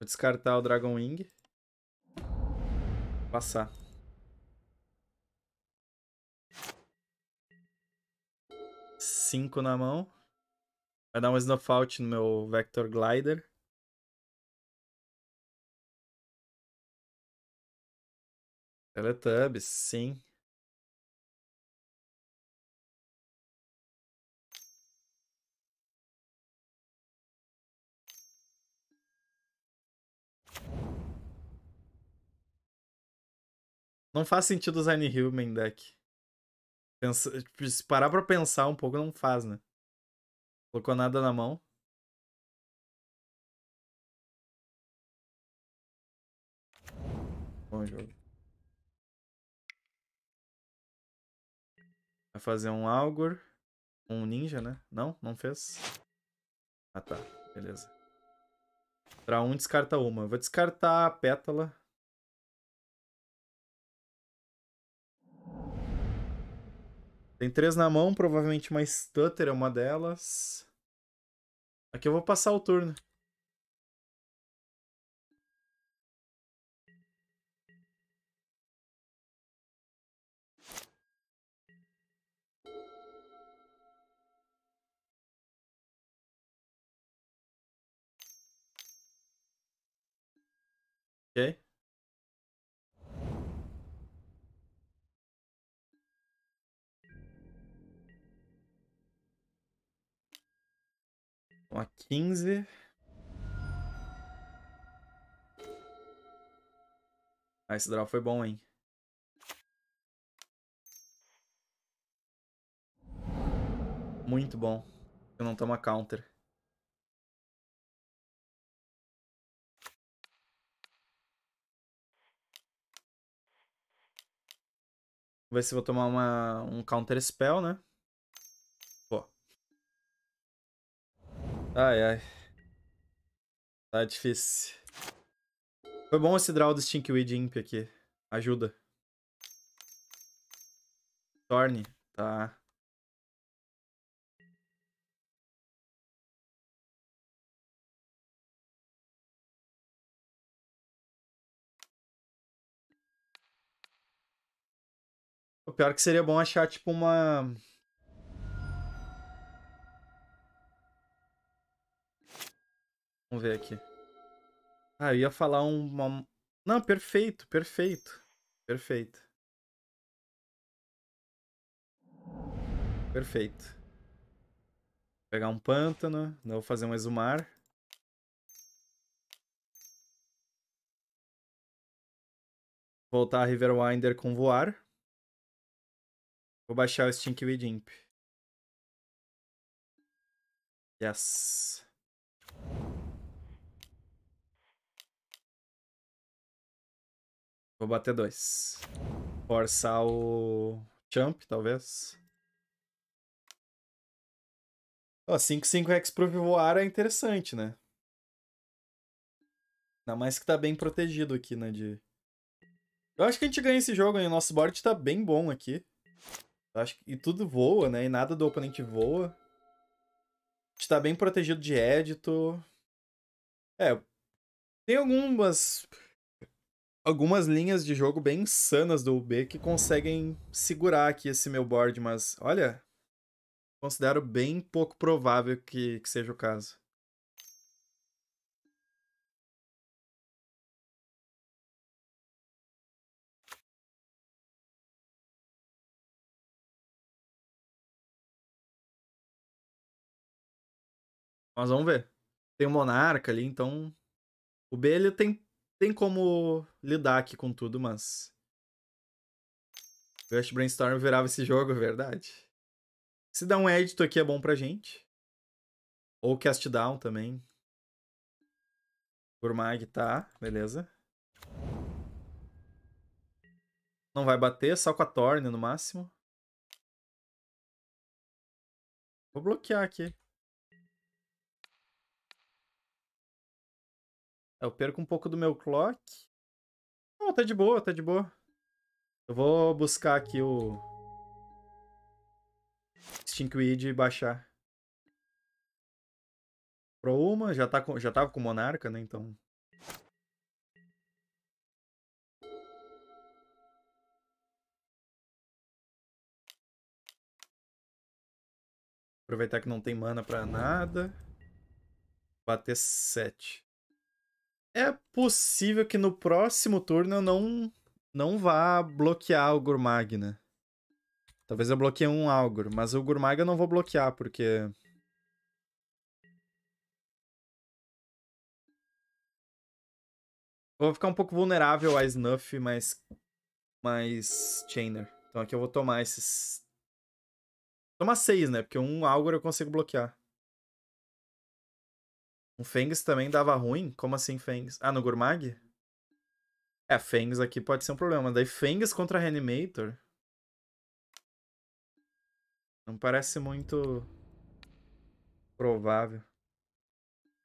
Vou descartar o Dragon Wing. Passar.
Cinco na mão. Vai dar um Snowfault no meu Vector Glider. Teletubbies, sim.
Não faz sentido usar Nihil main deck. Pensa... Tipo, se parar pra pensar um pouco, não
faz, né? Colocou nada na mão. Bom jogo. Vai fazer um Algor.
Um ninja, né? Não? Não fez? Ah, tá. Beleza. Pra um, descarta uma. Eu vou descartar a pétala. Tem três na mão, provavelmente uma Stutter
é uma delas. Aqui eu vou passar o turno. Ok. Uma 15.
Ah, esse draw foi bom, hein?
Muito bom. Eu não tomo counter.
Vou ver se vou tomar uma, um counter spell, né? Ai, ai. Tá difícil. Foi bom esse draw do Stinkweed Imp aqui. Ajuda.
Torne. Tá. O pior é que seria bom achar, tipo, uma...
Vamos ver aqui. Ah, eu ia falar um. Uma... Não, perfeito, perfeito. Perfeito. Perfeito. Vou pegar um pântano, vou fazer um exumar.
Voltar a Riverwinder com voar. Vou baixar o Weed Imp. Yes. Vou bater dois.
Forçar o Champ, talvez. Ó, 5-5 Hexproof voar é interessante, né? Ainda mais que tá bem protegido aqui, né? De... Eu acho que a gente ganha esse jogo, hein? O nosso board tá bem bom aqui. Eu acho que... E tudo voa, né? E nada do oponente voa. A gente tá bem protegido de édito. É. Tem algumas algumas linhas de jogo bem insanas do UB que conseguem segurar aqui esse meu board, mas olha, considero
bem pouco provável que, que seja o caso. Mas vamos ver. Tem o um Monarca ali, então.
O B ele tem tem como lidar aqui com tudo, mas. Gust Brainstorm virava esse jogo, é verdade. Se dá um edito aqui é bom pra gente. Ou cast down também. mag tá, beleza. Não
vai bater, só com a Torne no máximo. Vou bloquear aqui.
É, eu perco um pouco do meu clock. Não, tá de boa, tá de boa. Eu vou buscar aqui o... Stinkweed e baixar. Pro uma, já, tá com, já tava com Monarca, né? Então... Aproveitar que não tem mana pra nada. Bater 7 é possível que no próximo turno eu não, não vá bloquear o Gurmag, né? Talvez eu bloqueie um Algor, mas o Gurmag eu não vou bloquear, porque... Eu vou ficar um pouco vulnerável a Snuff, mas... mais Chainer. Então aqui eu vou tomar esses... Tomar seis, né? Porque um Algor eu consigo bloquear. Um Fengs também dava ruim? Como assim Fengs? Ah, no Gurmag? É, Fengs aqui pode ser um problema. Daí Fengs contra Reanimator? Não parece muito provável.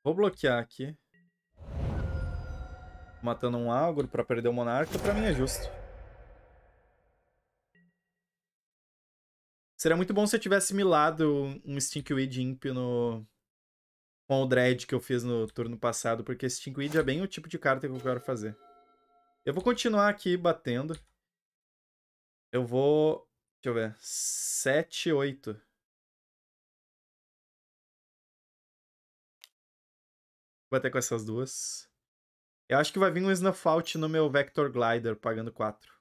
Vou bloquear aqui. Matando um Algor pra perder o Monarca, pra mim é justo. Seria muito bom se eu tivesse milado um Stinkweed Imp no, com o Dread que eu fiz no turno passado, porque esse Tinkwid é bem o tipo de carta que eu quero fazer. Eu vou continuar aqui batendo.
Eu vou... Deixa eu ver. 7, 8. Vou bater com essas duas. Eu acho que vai vir um Snuff Out no meu Vector Glider, pagando 4.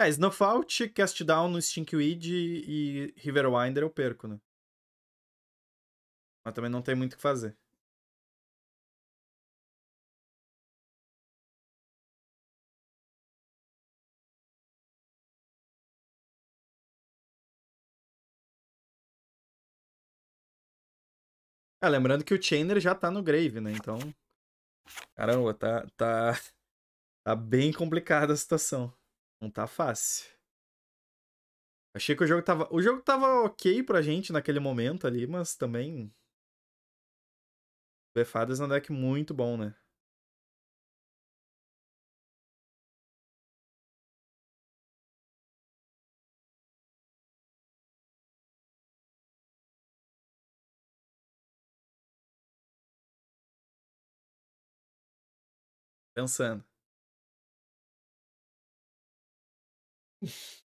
É, Snuff Out, Cast Down no Stinkweed e
Riverwinder eu perco, né? Mas também não tem muito o que fazer. Ah, lembrando que o Chainer já tá no Grave, né? Então. Caramba, tá, tá, <laughs> tá bem complicada
a situação. Não tá fácil. Achei que o jogo tava. O jogo tava
ok pra gente naquele momento ali, mas também Befadas é um deck muito bom, né? Pensando. <laughs>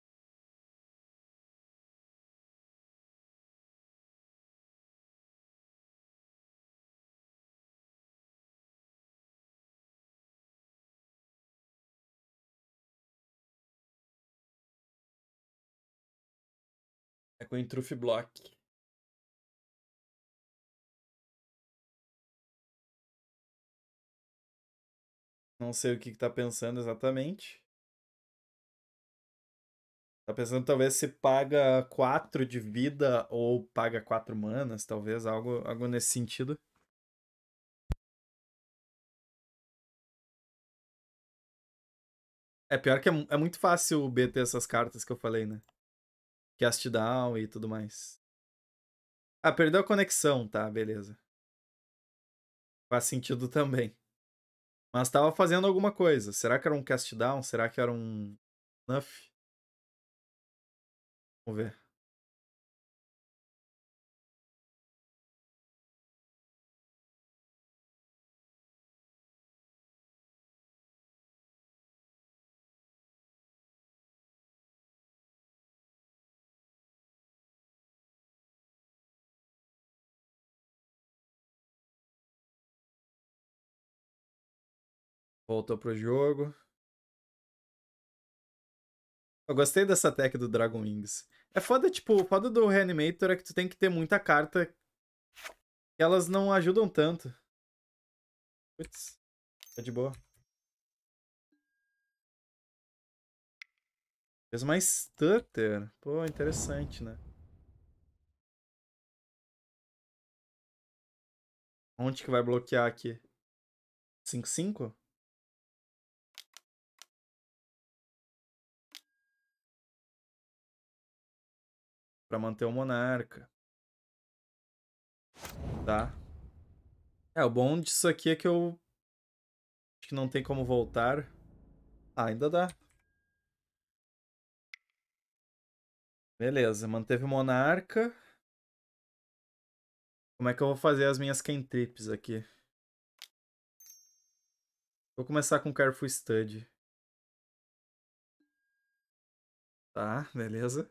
o Intrufe Block. Não sei o que, está pensando exatamente. Tá pensando talvez se paga 4 de vida ou paga 4 manas, talvez algo, algo nesse sentido. É pior que é, é muito fácil BT essas cartas que eu falei, né? cast down
e tudo mais. Ah, perdeu a conexão, tá, beleza. Faz sentido também. Mas tava fazendo alguma coisa. Será que era um cast down?
Será que era um nuff? Vamos ver. Voltou pro jogo. Eu gostei dessa tech do Dragon Wings. É foda, tipo, o foda
do Reanimator é que tu tem que ter muita carta elas não ajudam tanto.
Putz, tá de boa. Fez mais Stutter. Pô, interessante, né? Onde que vai bloquear aqui? 5-5? para manter o monarca. Tá.
É, o bom disso aqui é que eu... Acho que não tem como voltar. Ah, ainda dá. Beleza, manteve o monarca. Como é que eu vou fazer as minhas cantrips aqui?
Vou começar com Careful Study. Tá, beleza.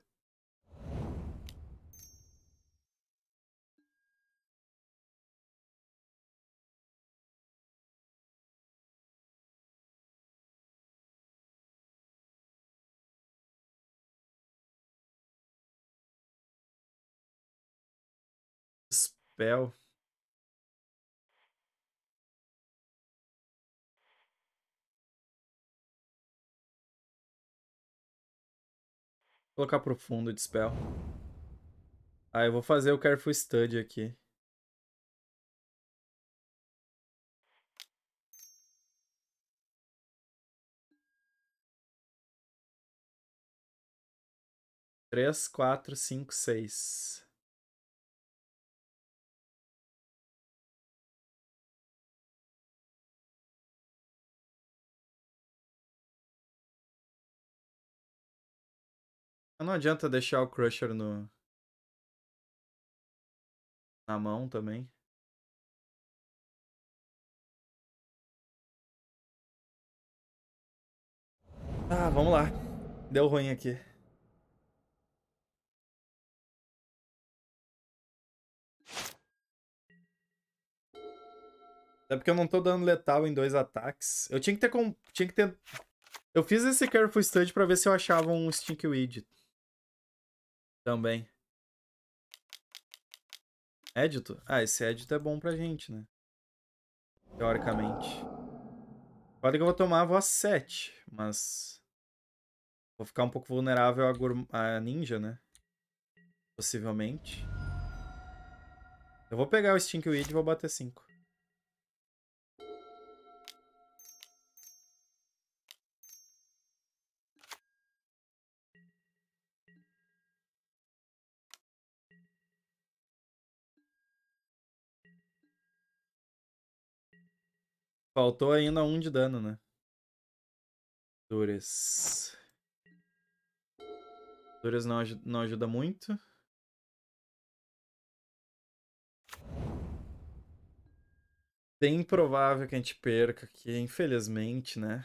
papel. Vou colocar pro fundo de spell. Ah, eu vou fazer o Careful Study aqui. Três, quatro, cinco, seis. Não adianta deixar o Crusher no... na mão também. Ah, vamos lá. Deu ruim aqui.
Até porque eu não tô dando letal em dois ataques. Eu tinha que ter... Com... Tinha que ter... Eu fiz esse Careful Study pra ver se eu achava um Stinkweed. Também. Édito? Ah, esse édito é bom pra gente, né? Teoricamente. Pode que eu vou tomar a voz 7, mas... Vou ficar um pouco vulnerável a, a ninja, né? Possivelmente. Eu vou pegar o Stinkweed e vou bater 5.
Faltou ainda um de dano, né?
Dures. Dures não, aj não ajuda muito. Bem provável que a gente perca aqui, infelizmente, né?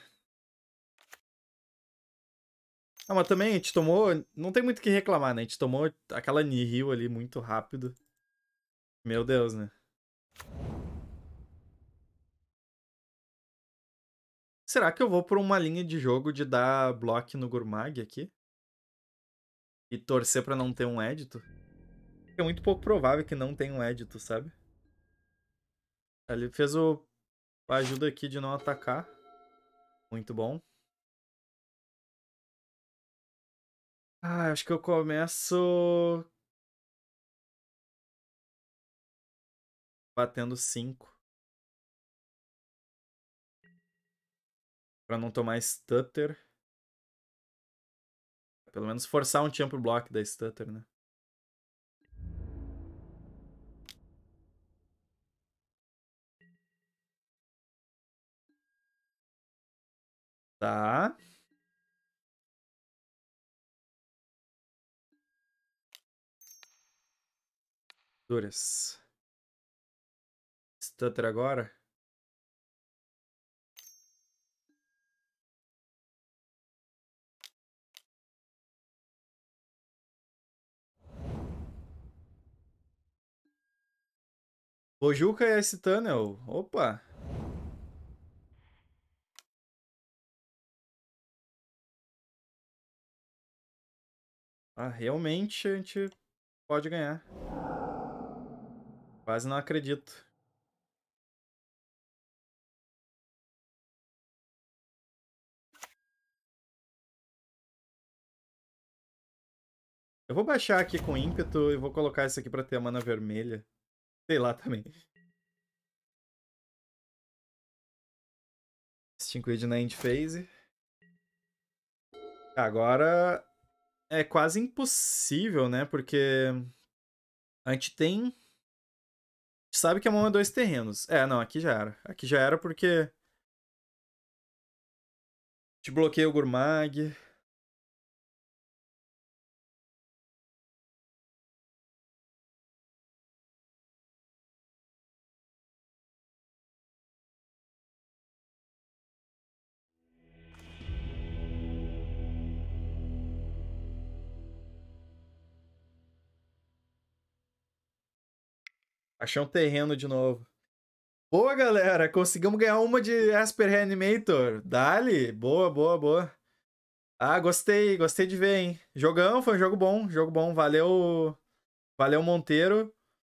Ah, mas também a gente tomou. Não tem muito o que reclamar, né? A gente tomou aquela Nihil ali muito rápido. Meu Deus, né? Será que eu vou por uma linha de jogo de dar block no Gurmag aqui? E torcer para não ter um édito? É muito pouco provável que não tenha um édito, sabe? Ele fez o... a ajuda aqui de não atacar. Muito bom.
Ah, acho que eu começo... Batendo 5. para não tomar stutter. Pelo menos forçar um tempo block da stutter, né? Tá. Duras. Stutter agora? Bojuca e é esse tunnel. Opa! Ah, realmente a gente pode ganhar. Quase não acredito. Eu vou baixar aqui com
ímpeto e vou colocar isso aqui pra ter a mana vermelha. Sei lá também. Extinguid na end phase. Agora é quase impossível, né? Porque a gente tem. A gente sabe que a mão é dois terrenos. É, não,
aqui já era. Aqui já era porque. Te bloqueia o Gurmag.
Achei um terreno de novo. Boa, galera! Conseguimos ganhar uma de Asper Reanimator. Dali! Boa, boa, boa. Ah, gostei, gostei de ver, hein? Jogão, foi um jogo bom, jogo bom. Valeu, valeu Monteiro.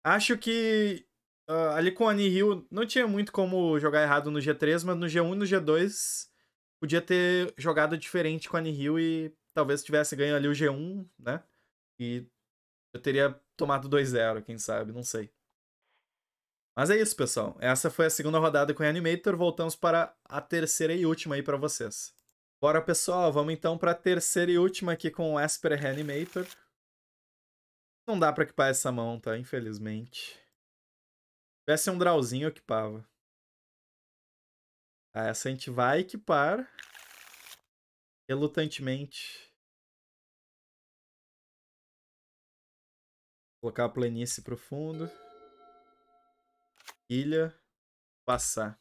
Acho que uh, ali com a Nihil não tinha muito como jogar errado no G3, mas no G1 e no G2 podia ter jogado diferente com a Nihil e talvez tivesse ganho ali o G1, né? E eu teria tomado 2-0, quem sabe, não sei. Mas é isso, pessoal. Essa foi a segunda rodada com o Animator. Voltamos para a terceira e última aí para vocês. Bora, pessoal. Vamos então para a terceira e última aqui com o Esper Reanimator. Não dá para equipar essa mão, tá? Infelizmente. Se tivesse um drawzinho, eu equipava.
Ah, essa a gente vai equipar. Relutantemente. colocar a planície pro fundo. Ilha.
Passar.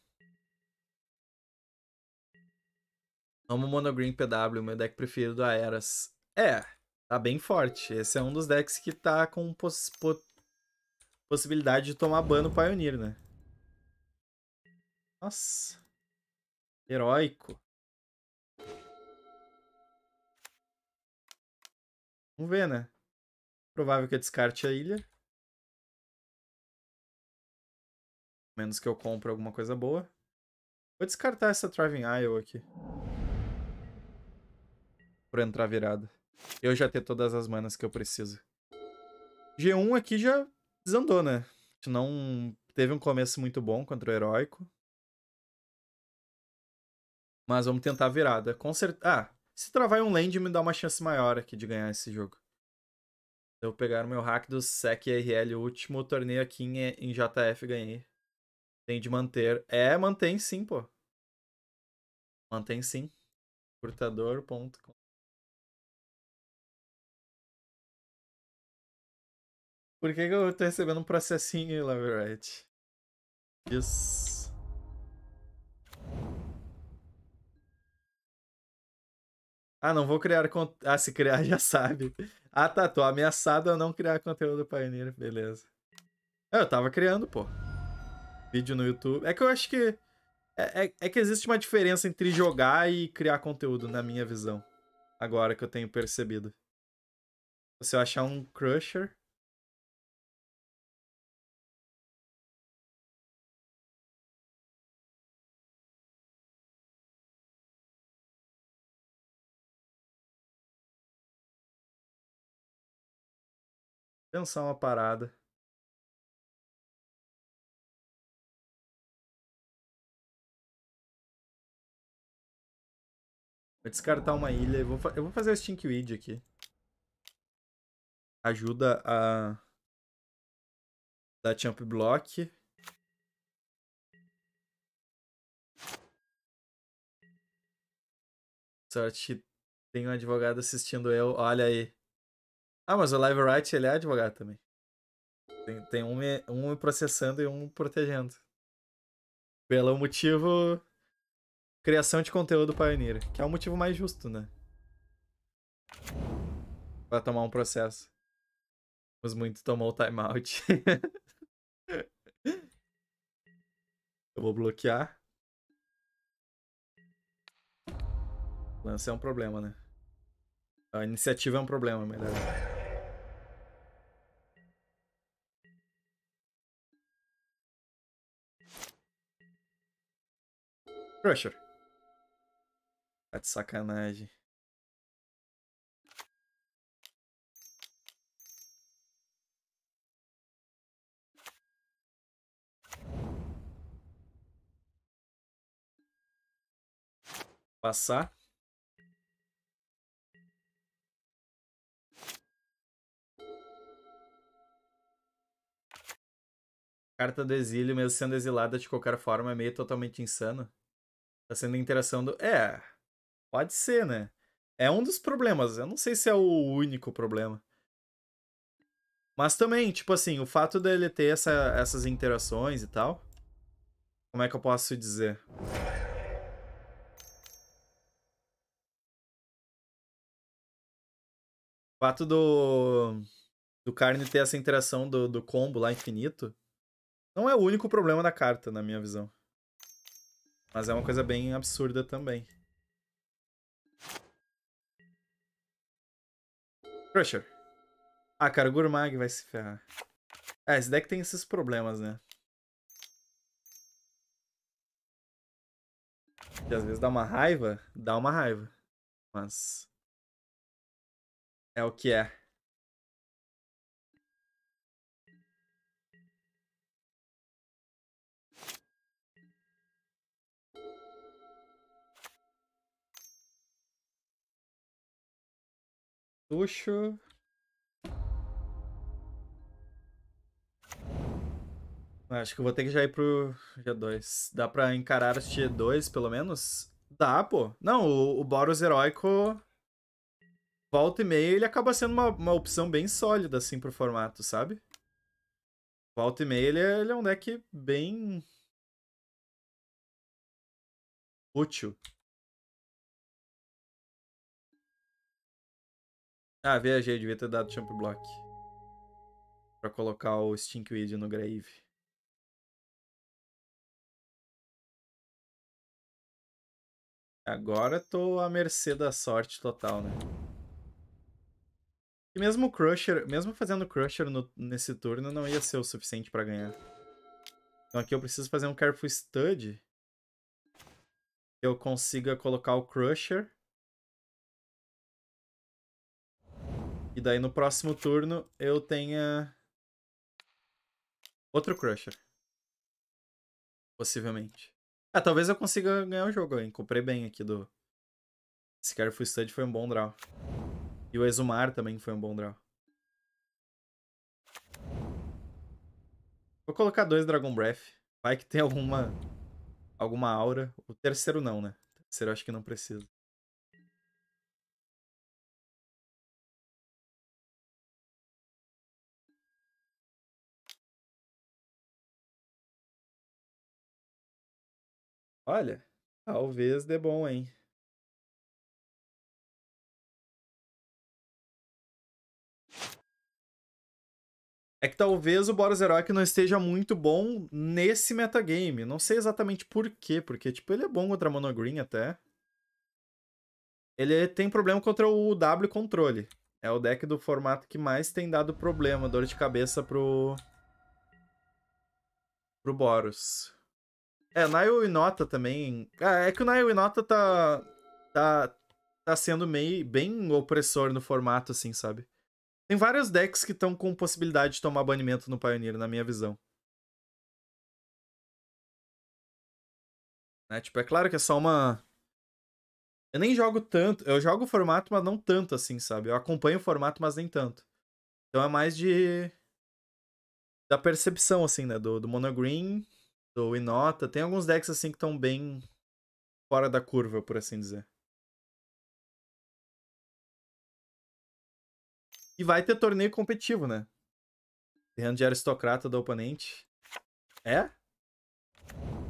Amo Monogreen PW, meu deck preferido da Eras. É, tá bem forte. Esse é um dos decks que tá com poss po possibilidade de tomar ban no Pioneer, né? Nossa. Heróico.
Vamos ver, né? Provável que eu descarte a ilha. Menos que eu compre
alguma coisa boa. Vou descartar essa Thriving Isle aqui. Por entrar virada. Eu já ter todas as manas que eu preciso. G1 aqui já desandou, né? A gente não teve um começo muito bom contra o Heróico. Mas vamos tentar virada. Com certeza... Ah, se travar um land me dá uma chance maior aqui de ganhar esse jogo. Eu pegar o meu hack do secrl último torneio aqui em, em JF ganhei. Tem de
manter. É, mantém sim, pô. Mantém sim. Curtador.com. Por que, que, eu tô recebendo um processinho, Laverette? Isso.
Ah, não vou criar conteúdo. Ah, se criar <laughs> já sabe. Ah, tá. Tô ameaçado a não criar conteúdo Pioneer. Beleza. Eu tava criando, pô vídeo no YouTube. É que eu acho que. É, é, é, que existe uma diferença entre jogar e criar conteúdo, na minha
visão. Agora que eu tenho percebido. Se eu achar um Crusher. Pensar uma parada. Vou descartar uma ilha. Eu vou, eu vou fazer o Stinkweed aqui. Ajuda a... Dar champ block. Sorte
que tem um advogado assistindo eu. Olha aí. Ah, mas o Live Right ele é advogado também. Tem, tem um, me, um me processando e um protegendo. Pelo motivo Criação de conteúdo Pioneer, que é o motivo mais justo, né? Pra tomar um processo. Mas muito tomou o timeout. <laughs> Eu vou bloquear. Lance é um problema, né? A iniciativa é um problema, melhor. É.
Crusher. Tá de sacanagem. Passar.
Carta do exílio, mesmo sendo exilada de qualquer forma, é meio totalmente insano. Tá sendo interação do... É, Pode ser, né? É um dos problemas. Eu não sei se é o único problema. Mas também, tipo assim, o fato dele ter essa, essas interações e tal. Como é que eu posso dizer? O fato do. Do Carne ter essa interação do, do combo lá infinito. Não é o único problema da carta, na minha visão. Mas é uma coisa bem absurda também. Crusher. Ah, cara, o Gurmag vai se ferrar. É, esse deck tem esses problemas, né?
E às vezes dá
uma raiva, dá uma raiva. Mas... É o que é. Luxo.
Acho que eu vou ter que já ir pro G2. Dá pra encarar os G2, pelo menos? Dá, pô. Não, o, o Boros Heróico... Volta e meia, ele acaba sendo uma, uma opção bem sólida, assim, pro formato,
sabe? Volta e meia, ele é, ele é um deck bem... Útil. Ah, viajei, devia ter dado Champ Block. Pra colocar o Stinkweed no Grave. Agora tô à mercê da
sorte total, né? E mesmo o Crusher, mesmo fazendo Crusher no, nesse turno, não ia ser o suficiente pra ganhar. Então aqui eu preciso fazer um Careful Stud. Que eu consiga colocar o Crusher. E daí no próximo turno eu tenha. Outro Crusher. Possivelmente. Ah, talvez eu consiga ganhar o jogo, hein? Comprei bem aqui do. Esse Careful foi um bom draw. E o Exumar também foi um bom draw. Vou colocar dois Dragon Breath. Vai que tem alguma.
alguma aura. O terceiro não, né? O terceiro acho que não precisa. Olha, talvez dê bom, hein? É que talvez o Boros Heroic não esteja muito bom nesse metagame. Não sei
exatamente por quê, porque, tipo, ele é bom contra Mono Green até. Ele tem problema contra o W Controle. É o deck do formato que mais tem dado problema, dor de cabeça pro... pro Boros. É, e Inota também. É, é que o Nile Inota tá. tá. tá sendo meio bem opressor no formato, assim, sabe? Tem vários decks que estão com possibilidade de tomar banimento no Pioneer, na minha visão. Né? Tipo, é claro que é só uma. Eu nem jogo tanto. Eu jogo o formato, mas não tanto assim, sabe? Eu acompanho o formato, mas nem tanto. Então é mais de. da percepção, assim, né? Do, do monogreen do Inota. Tem
alguns decks assim que estão bem fora da curva, por assim dizer. E vai ter torneio competitivo, né?
Terreno de aristocrata do oponente. É?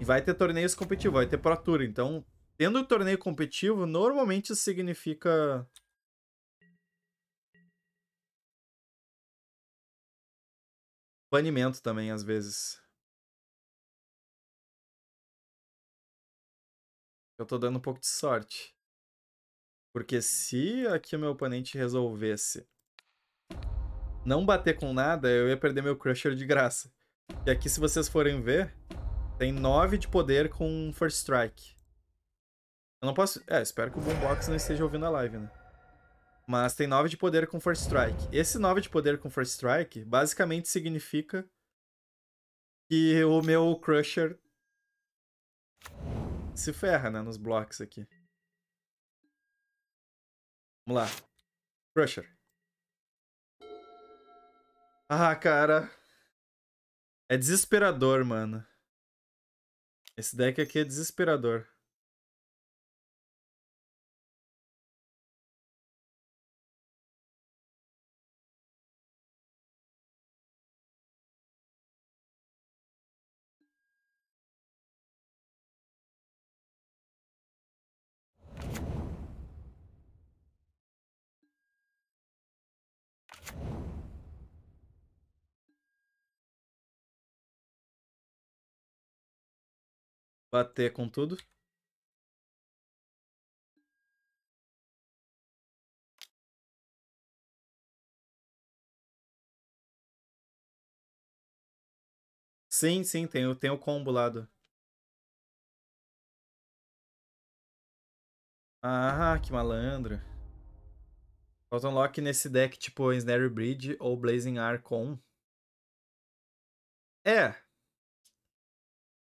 E vai ter torneios competitivos, vai ter Pro Tour. Então, tendo torneio competitivo, normalmente significa.
Banimento também, às vezes. Eu tô dando um pouco de sorte. Porque
se aqui o meu oponente resolvesse não bater com nada, eu ia perder meu Crusher de graça. E aqui, se vocês forem ver, tem 9 de poder com First Strike. Eu não posso... É, espero que o Boombox não esteja ouvindo a live, né? Mas tem 9 de poder com First Strike. Esse 9 de poder com First Strike basicamente significa que o meu Crusher se ferra, né, nos blocos aqui. Vamos lá. Crusher.
Ah, cara. É desesperador, mano. Esse deck aqui é desesperador. Bater com tudo. Sim, sim, tem, tem o combo lá do... Ah, que malandro.
Falta um lock nesse deck tipo Snare Bridge ou Blazing com. É,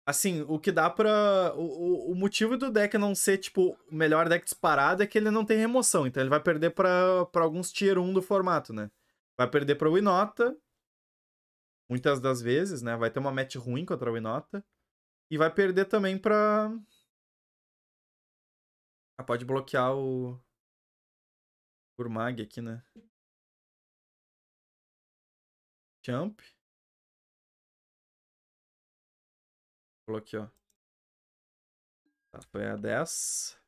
Assim, o que dá pra. O, o, motivo do deck não ser, tipo, o melhor deck disparado é que ele não tem remoção. Então ele vai perder pra, pra alguns tier 1 do formato, né? Vai perder pra Winota. Muitas das vezes, né? Vai ter uma match ruim contra a Winota. E vai perder
também pra. Ah, pode bloquear o. Gurmag aqui, né? Champ. Falou aqui, ó. Tá, foi a 10.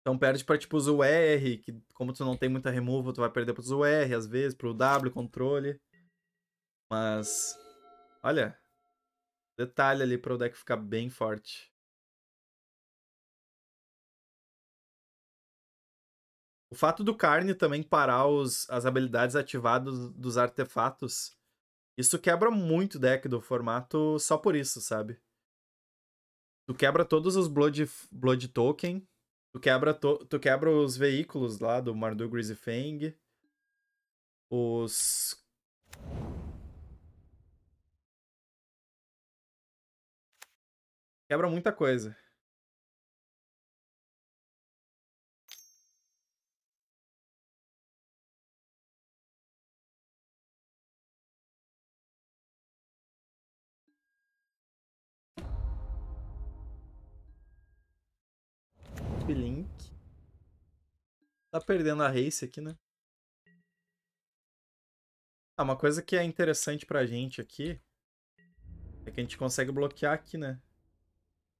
Então perde pra, tipo, os UR, que como tu não tem muita removal, tu vai perder pros UR, às vezes, pro W, controle. Mas,
olha, detalhe ali para o deck ficar bem forte. O fato do Carne também
parar os, as habilidades ativadas dos artefatos, isso quebra muito o deck do formato só por isso, sabe? Tu quebra todos os Blood, blood Token, tu quebra, to, tu quebra os veículos lá do Mardu Grizzly Fang,
os quebra muita coisa.
Link. Tá perdendo a race aqui, né? Ah, uma coisa que é interessante pra gente aqui é que a gente consegue bloquear aqui, né?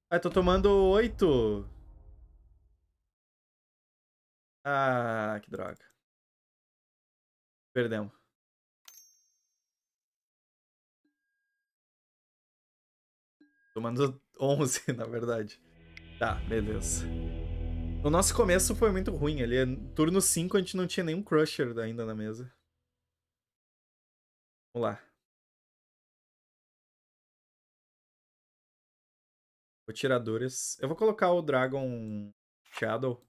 Ah, eu tô tomando
oito! Ah, que droga. Perdemos. Tomando 11, <laughs> na verdade.
Tá, beleza. O nosso começo foi muito ruim ali. Turno 5 a gente não tinha nenhum
Crusher ainda na mesa. Vamos lá. Vou tirar Duras. Eu vou colocar o Dragon Shadow.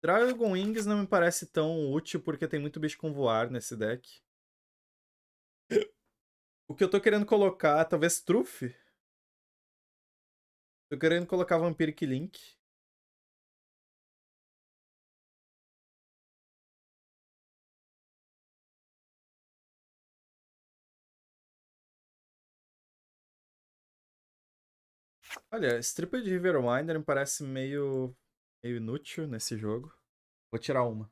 Dragon Wings não me parece tão útil porque tem muito bicho com voar nesse deck.
O que eu tô querendo colocar, talvez Truff. Tô querendo colocar Vampiric Link. Olha, Stripper de Riverwinder me parece meio, meio inútil nesse jogo. Vou tirar uma.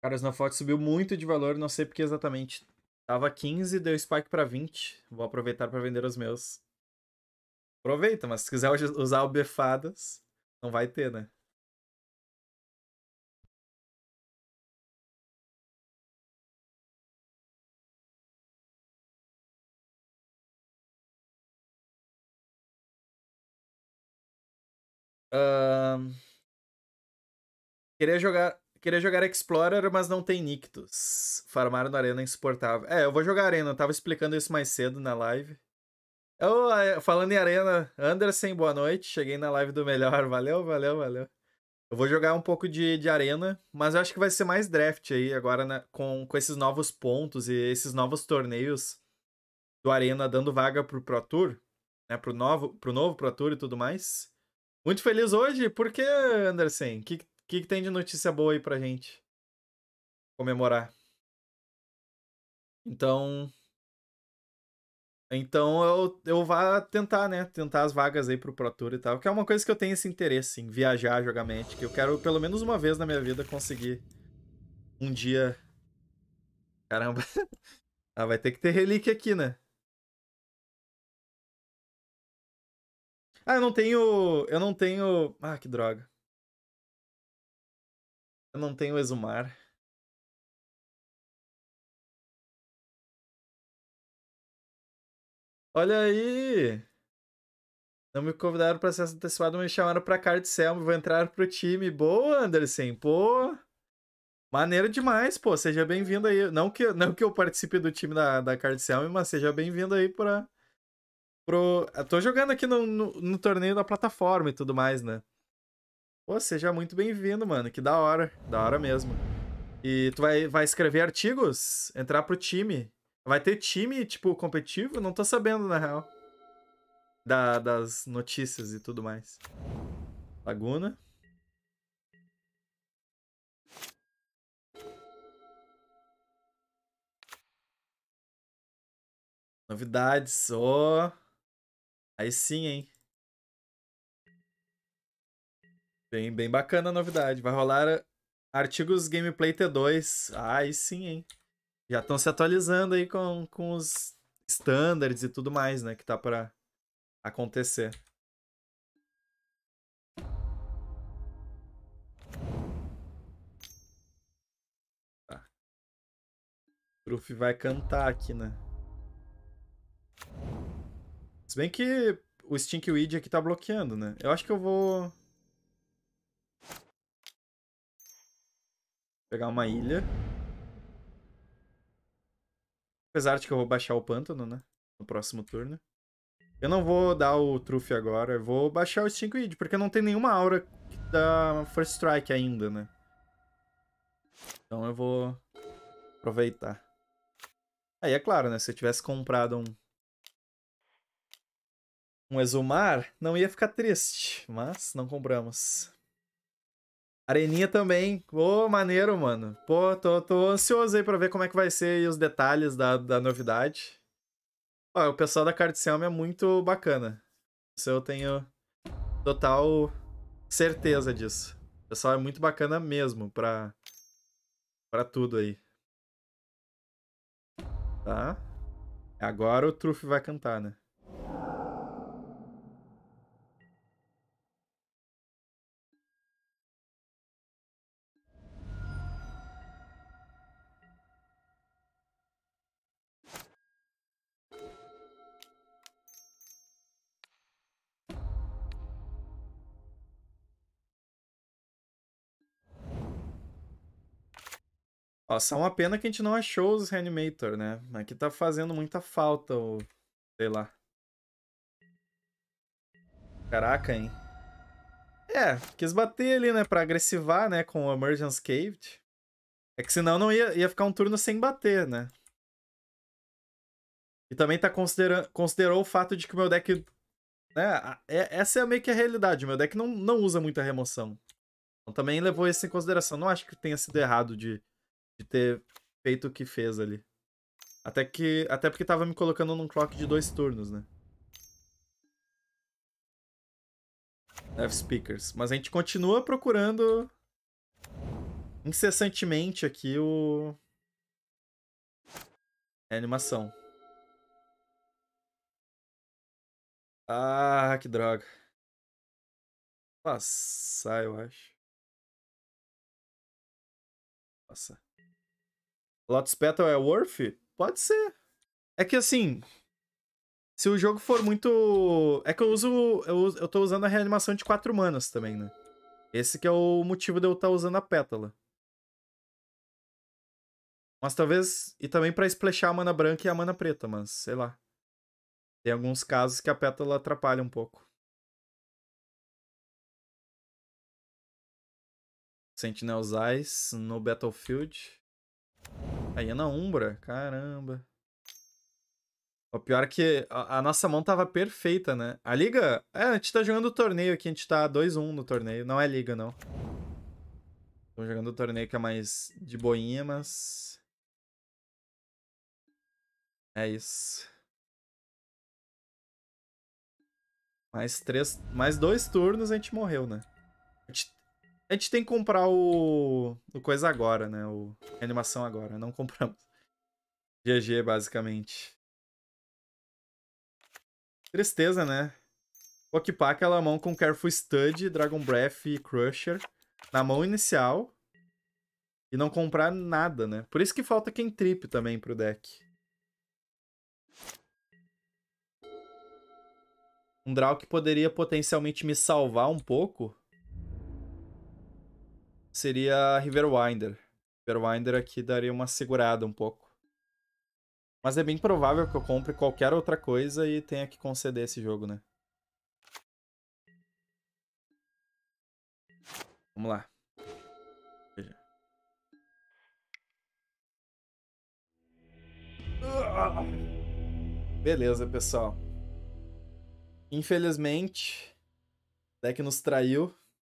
Cara, o foto subiu muito de valor, não sei porque exatamente. Tava 15, deu spike
pra 20. Vou aproveitar para vender os meus. Aproveita, mas se quiser usar o
Befadas, não vai ter, né? Uh... Queria jogar Queria jogar
Explorer, mas não tem Nictus. Farmar na Arena é insuportável. É, eu vou jogar Arena. Eu tava explicando isso mais cedo na live. falando em Arena, Anderson, boa noite. Cheguei na live do melhor. <laughs> Valeu, valeu, valeu. Eu vou jogar um pouco de, de Arena, mas eu acho que vai ser mais draft aí agora na, com, com esses novos pontos e esses novos torneios do Arena dando vaga pro Pro Tour, né? Pro novo, pro novo Pro Tour e tudo mais. Muito feliz hoje, por que, Anderson? Que, o que, que tem de notícia boa aí pra gente comemorar? Então. Então eu, eu vá tentar, né? Tentar as vagas aí pro Pro Tour e tal. Que é uma coisa que eu tenho esse interesse em viajar, jogar Magic. Eu quero, pelo menos uma vez na minha vida, conseguir um dia. Caramba. <laughs> ah, vai ter que ter relíquia aqui,
né? Ah, eu não tenho. Eu não tenho. Ah, que droga. Eu não tenho exumar. Olha aí! Não me convidaram para acesso
antecipado, me chamaram para a de Selma. Vou entrar pro time. Boa, Anderson. Pô! Maneiro demais, pô. Seja bem-vindo aí. Não que, não que eu participe do time da, da Card Selma, mas seja bem-vindo aí para pro. tô jogando aqui no, no, no torneio da plataforma e tudo mais, né? Pô, seja muito bem-vindo, mano. Que da hora. Da hora mesmo. E tu vai, vai escrever artigos? Entrar pro time? Vai ter time, tipo, competitivo? Não tô sabendo, na real. Da, das notícias e tudo mais.
Laguna. Novidades, ó. Oh. Aí sim, hein.
Bem, bem bacana a novidade. Vai rolar eh, artigos Gameplay T2. Ai, ah, sim, hein? Já estão se atualizando aí com, com os standards e tudo mais, né? Que tá pra acontecer. Tá. Truff vai cantar aqui, né? Se bem que o Stinkweed aqui tá bloqueando, né? Eu acho que eu vou... pegar uma ilha. Apesar de que eu vou baixar o pântano, né? No próximo turno. Eu não vou dar o Trufe agora, eu vou baixar o Stinkweed, porque não tem nenhuma aura da First Strike ainda, né? Então eu vou aproveitar. Aí é claro, né? Se eu tivesse comprado um... Um Exumar, não ia ficar triste, mas não compramos. Areninha também. Ô, oh, maneiro, mano. Pô, tô, tô ansioso aí pra ver como é que vai ser os detalhes da, da novidade. Ó, o pessoal da Card é muito bacana. Isso eu tenho total certeza disso. O pessoal é muito bacana mesmo pra, pra tudo aí. Tá? Agora o Truff vai cantar, né? Ó, só uma pena que a gente não achou os Reanimator, né? Aqui tá fazendo muita falta o... Sei lá. Caraca, hein? É, quis bater ali, né? Pra agressivar, né? Com o Emergence Caved. É que senão não ia, ia ficar um turno sem bater, né? E também tá considerando, considerou o fato de que o meu deck... Né? É, essa é meio que a realidade. O meu deck não, não usa muita remoção. Então também levou isso em consideração. Não acho que tenha sido errado de de ter feito o que fez ali. Até que. Até porque tava me colocando num clock de dois turnos, né? Dev Speakers. Mas a gente continua procurando incessantemente aqui o. A animação.
Ah, que droga. Passar, eu acho. Passar. Lotus Petal é worth? Pode ser. É que assim.
Se o jogo for muito. É que eu uso. Eu, uso, eu tô usando a reanimação de 4 manas também, né? Esse que é o motivo de eu estar tá usando a pétala. Mas talvez. E também para splashar a mana branca e a mana preta, mas sei
lá. Tem alguns casos que a pétala atrapalha um pouco. Sentinels Eyes no
Battlefield. Aí na Umbra, caramba. O pior é que a, a, nossa mão tava perfeita, né? A liga... É, a gente tá jogando o torneio aqui, a gente tá 2-1 no torneio. Não é liga, não. Tô jogando o torneio que é mais
de boinha, mas... É isso. Mais três... Mais dois turnos
a gente morreu, né? A gente tem que comprar o, o coisa agora, né? O a animação agora. Não compramos. GG, <laughs> basicamente. Tristeza, né? Vou equipar aquela mão com Careful Stud, Dragon Breath e Crusher na mão inicial. E não comprar nada, né? Por isso que falta quem trip também pro deck. Um draw que poderia potencialmente me salvar um pouco seria Riverwinder. Riverwinder aqui daria uma segurada um pouco. Mas é bem provável que eu compre qualquer outra coisa e tenha que conceder esse jogo, né? Vamos lá. Beleza, pessoal. Infelizmente, o deck nos traiu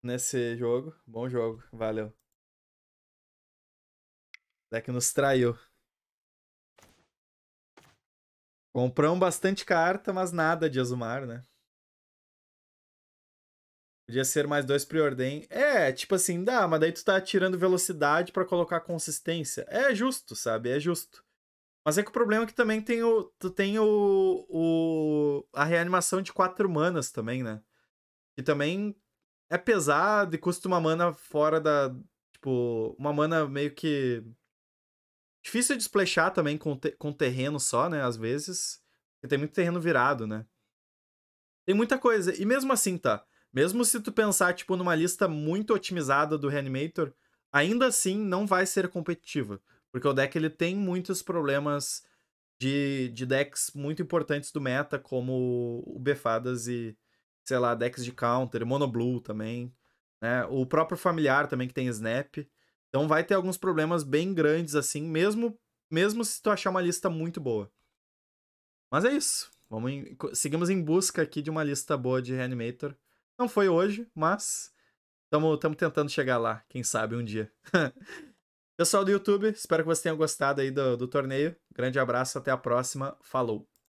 nesse jogo. Bom jogo, valeu. O é que nos traiu. Compramos bastante carta, mas nada de Azumar, né? Podia ser mais dois preordem. É, tipo assim, dá, mas daí tu tá tirando velocidade para colocar consistência. É justo, sabe? É justo. Mas é que o problema é que também tem o, tu tem o, o a reanimação de quatro manas também, né? Que também é pesado e custa uma mana fora da. Tipo, uma mana meio que. Difícil de splashar também com, te com terreno só, né? Às vezes. Porque tem muito terreno virado, né? Tem muita coisa. E mesmo assim, tá? Mesmo se tu pensar, tipo, numa lista muito otimizada do Reanimator, ainda assim não vai ser competitiva. Porque o deck ele tem muitos problemas de, de decks muito importantes do meta, como o Befadas e sei lá, decks de counter, mono blue também, né? O próprio familiar também que tem snap. Então vai ter alguns problemas bem grandes assim, mesmo mesmo se tu achar uma lista muito boa. Mas é isso. Vamos em... seguimos em busca aqui de uma lista boa de Reanimator. Não foi hoje, mas estamos tentando chegar lá, quem sabe um dia. <laughs> Pessoal do YouTube, espero que vocês tenham gostado aí do, do torneio. Grande abraço, até a próxima. Falou!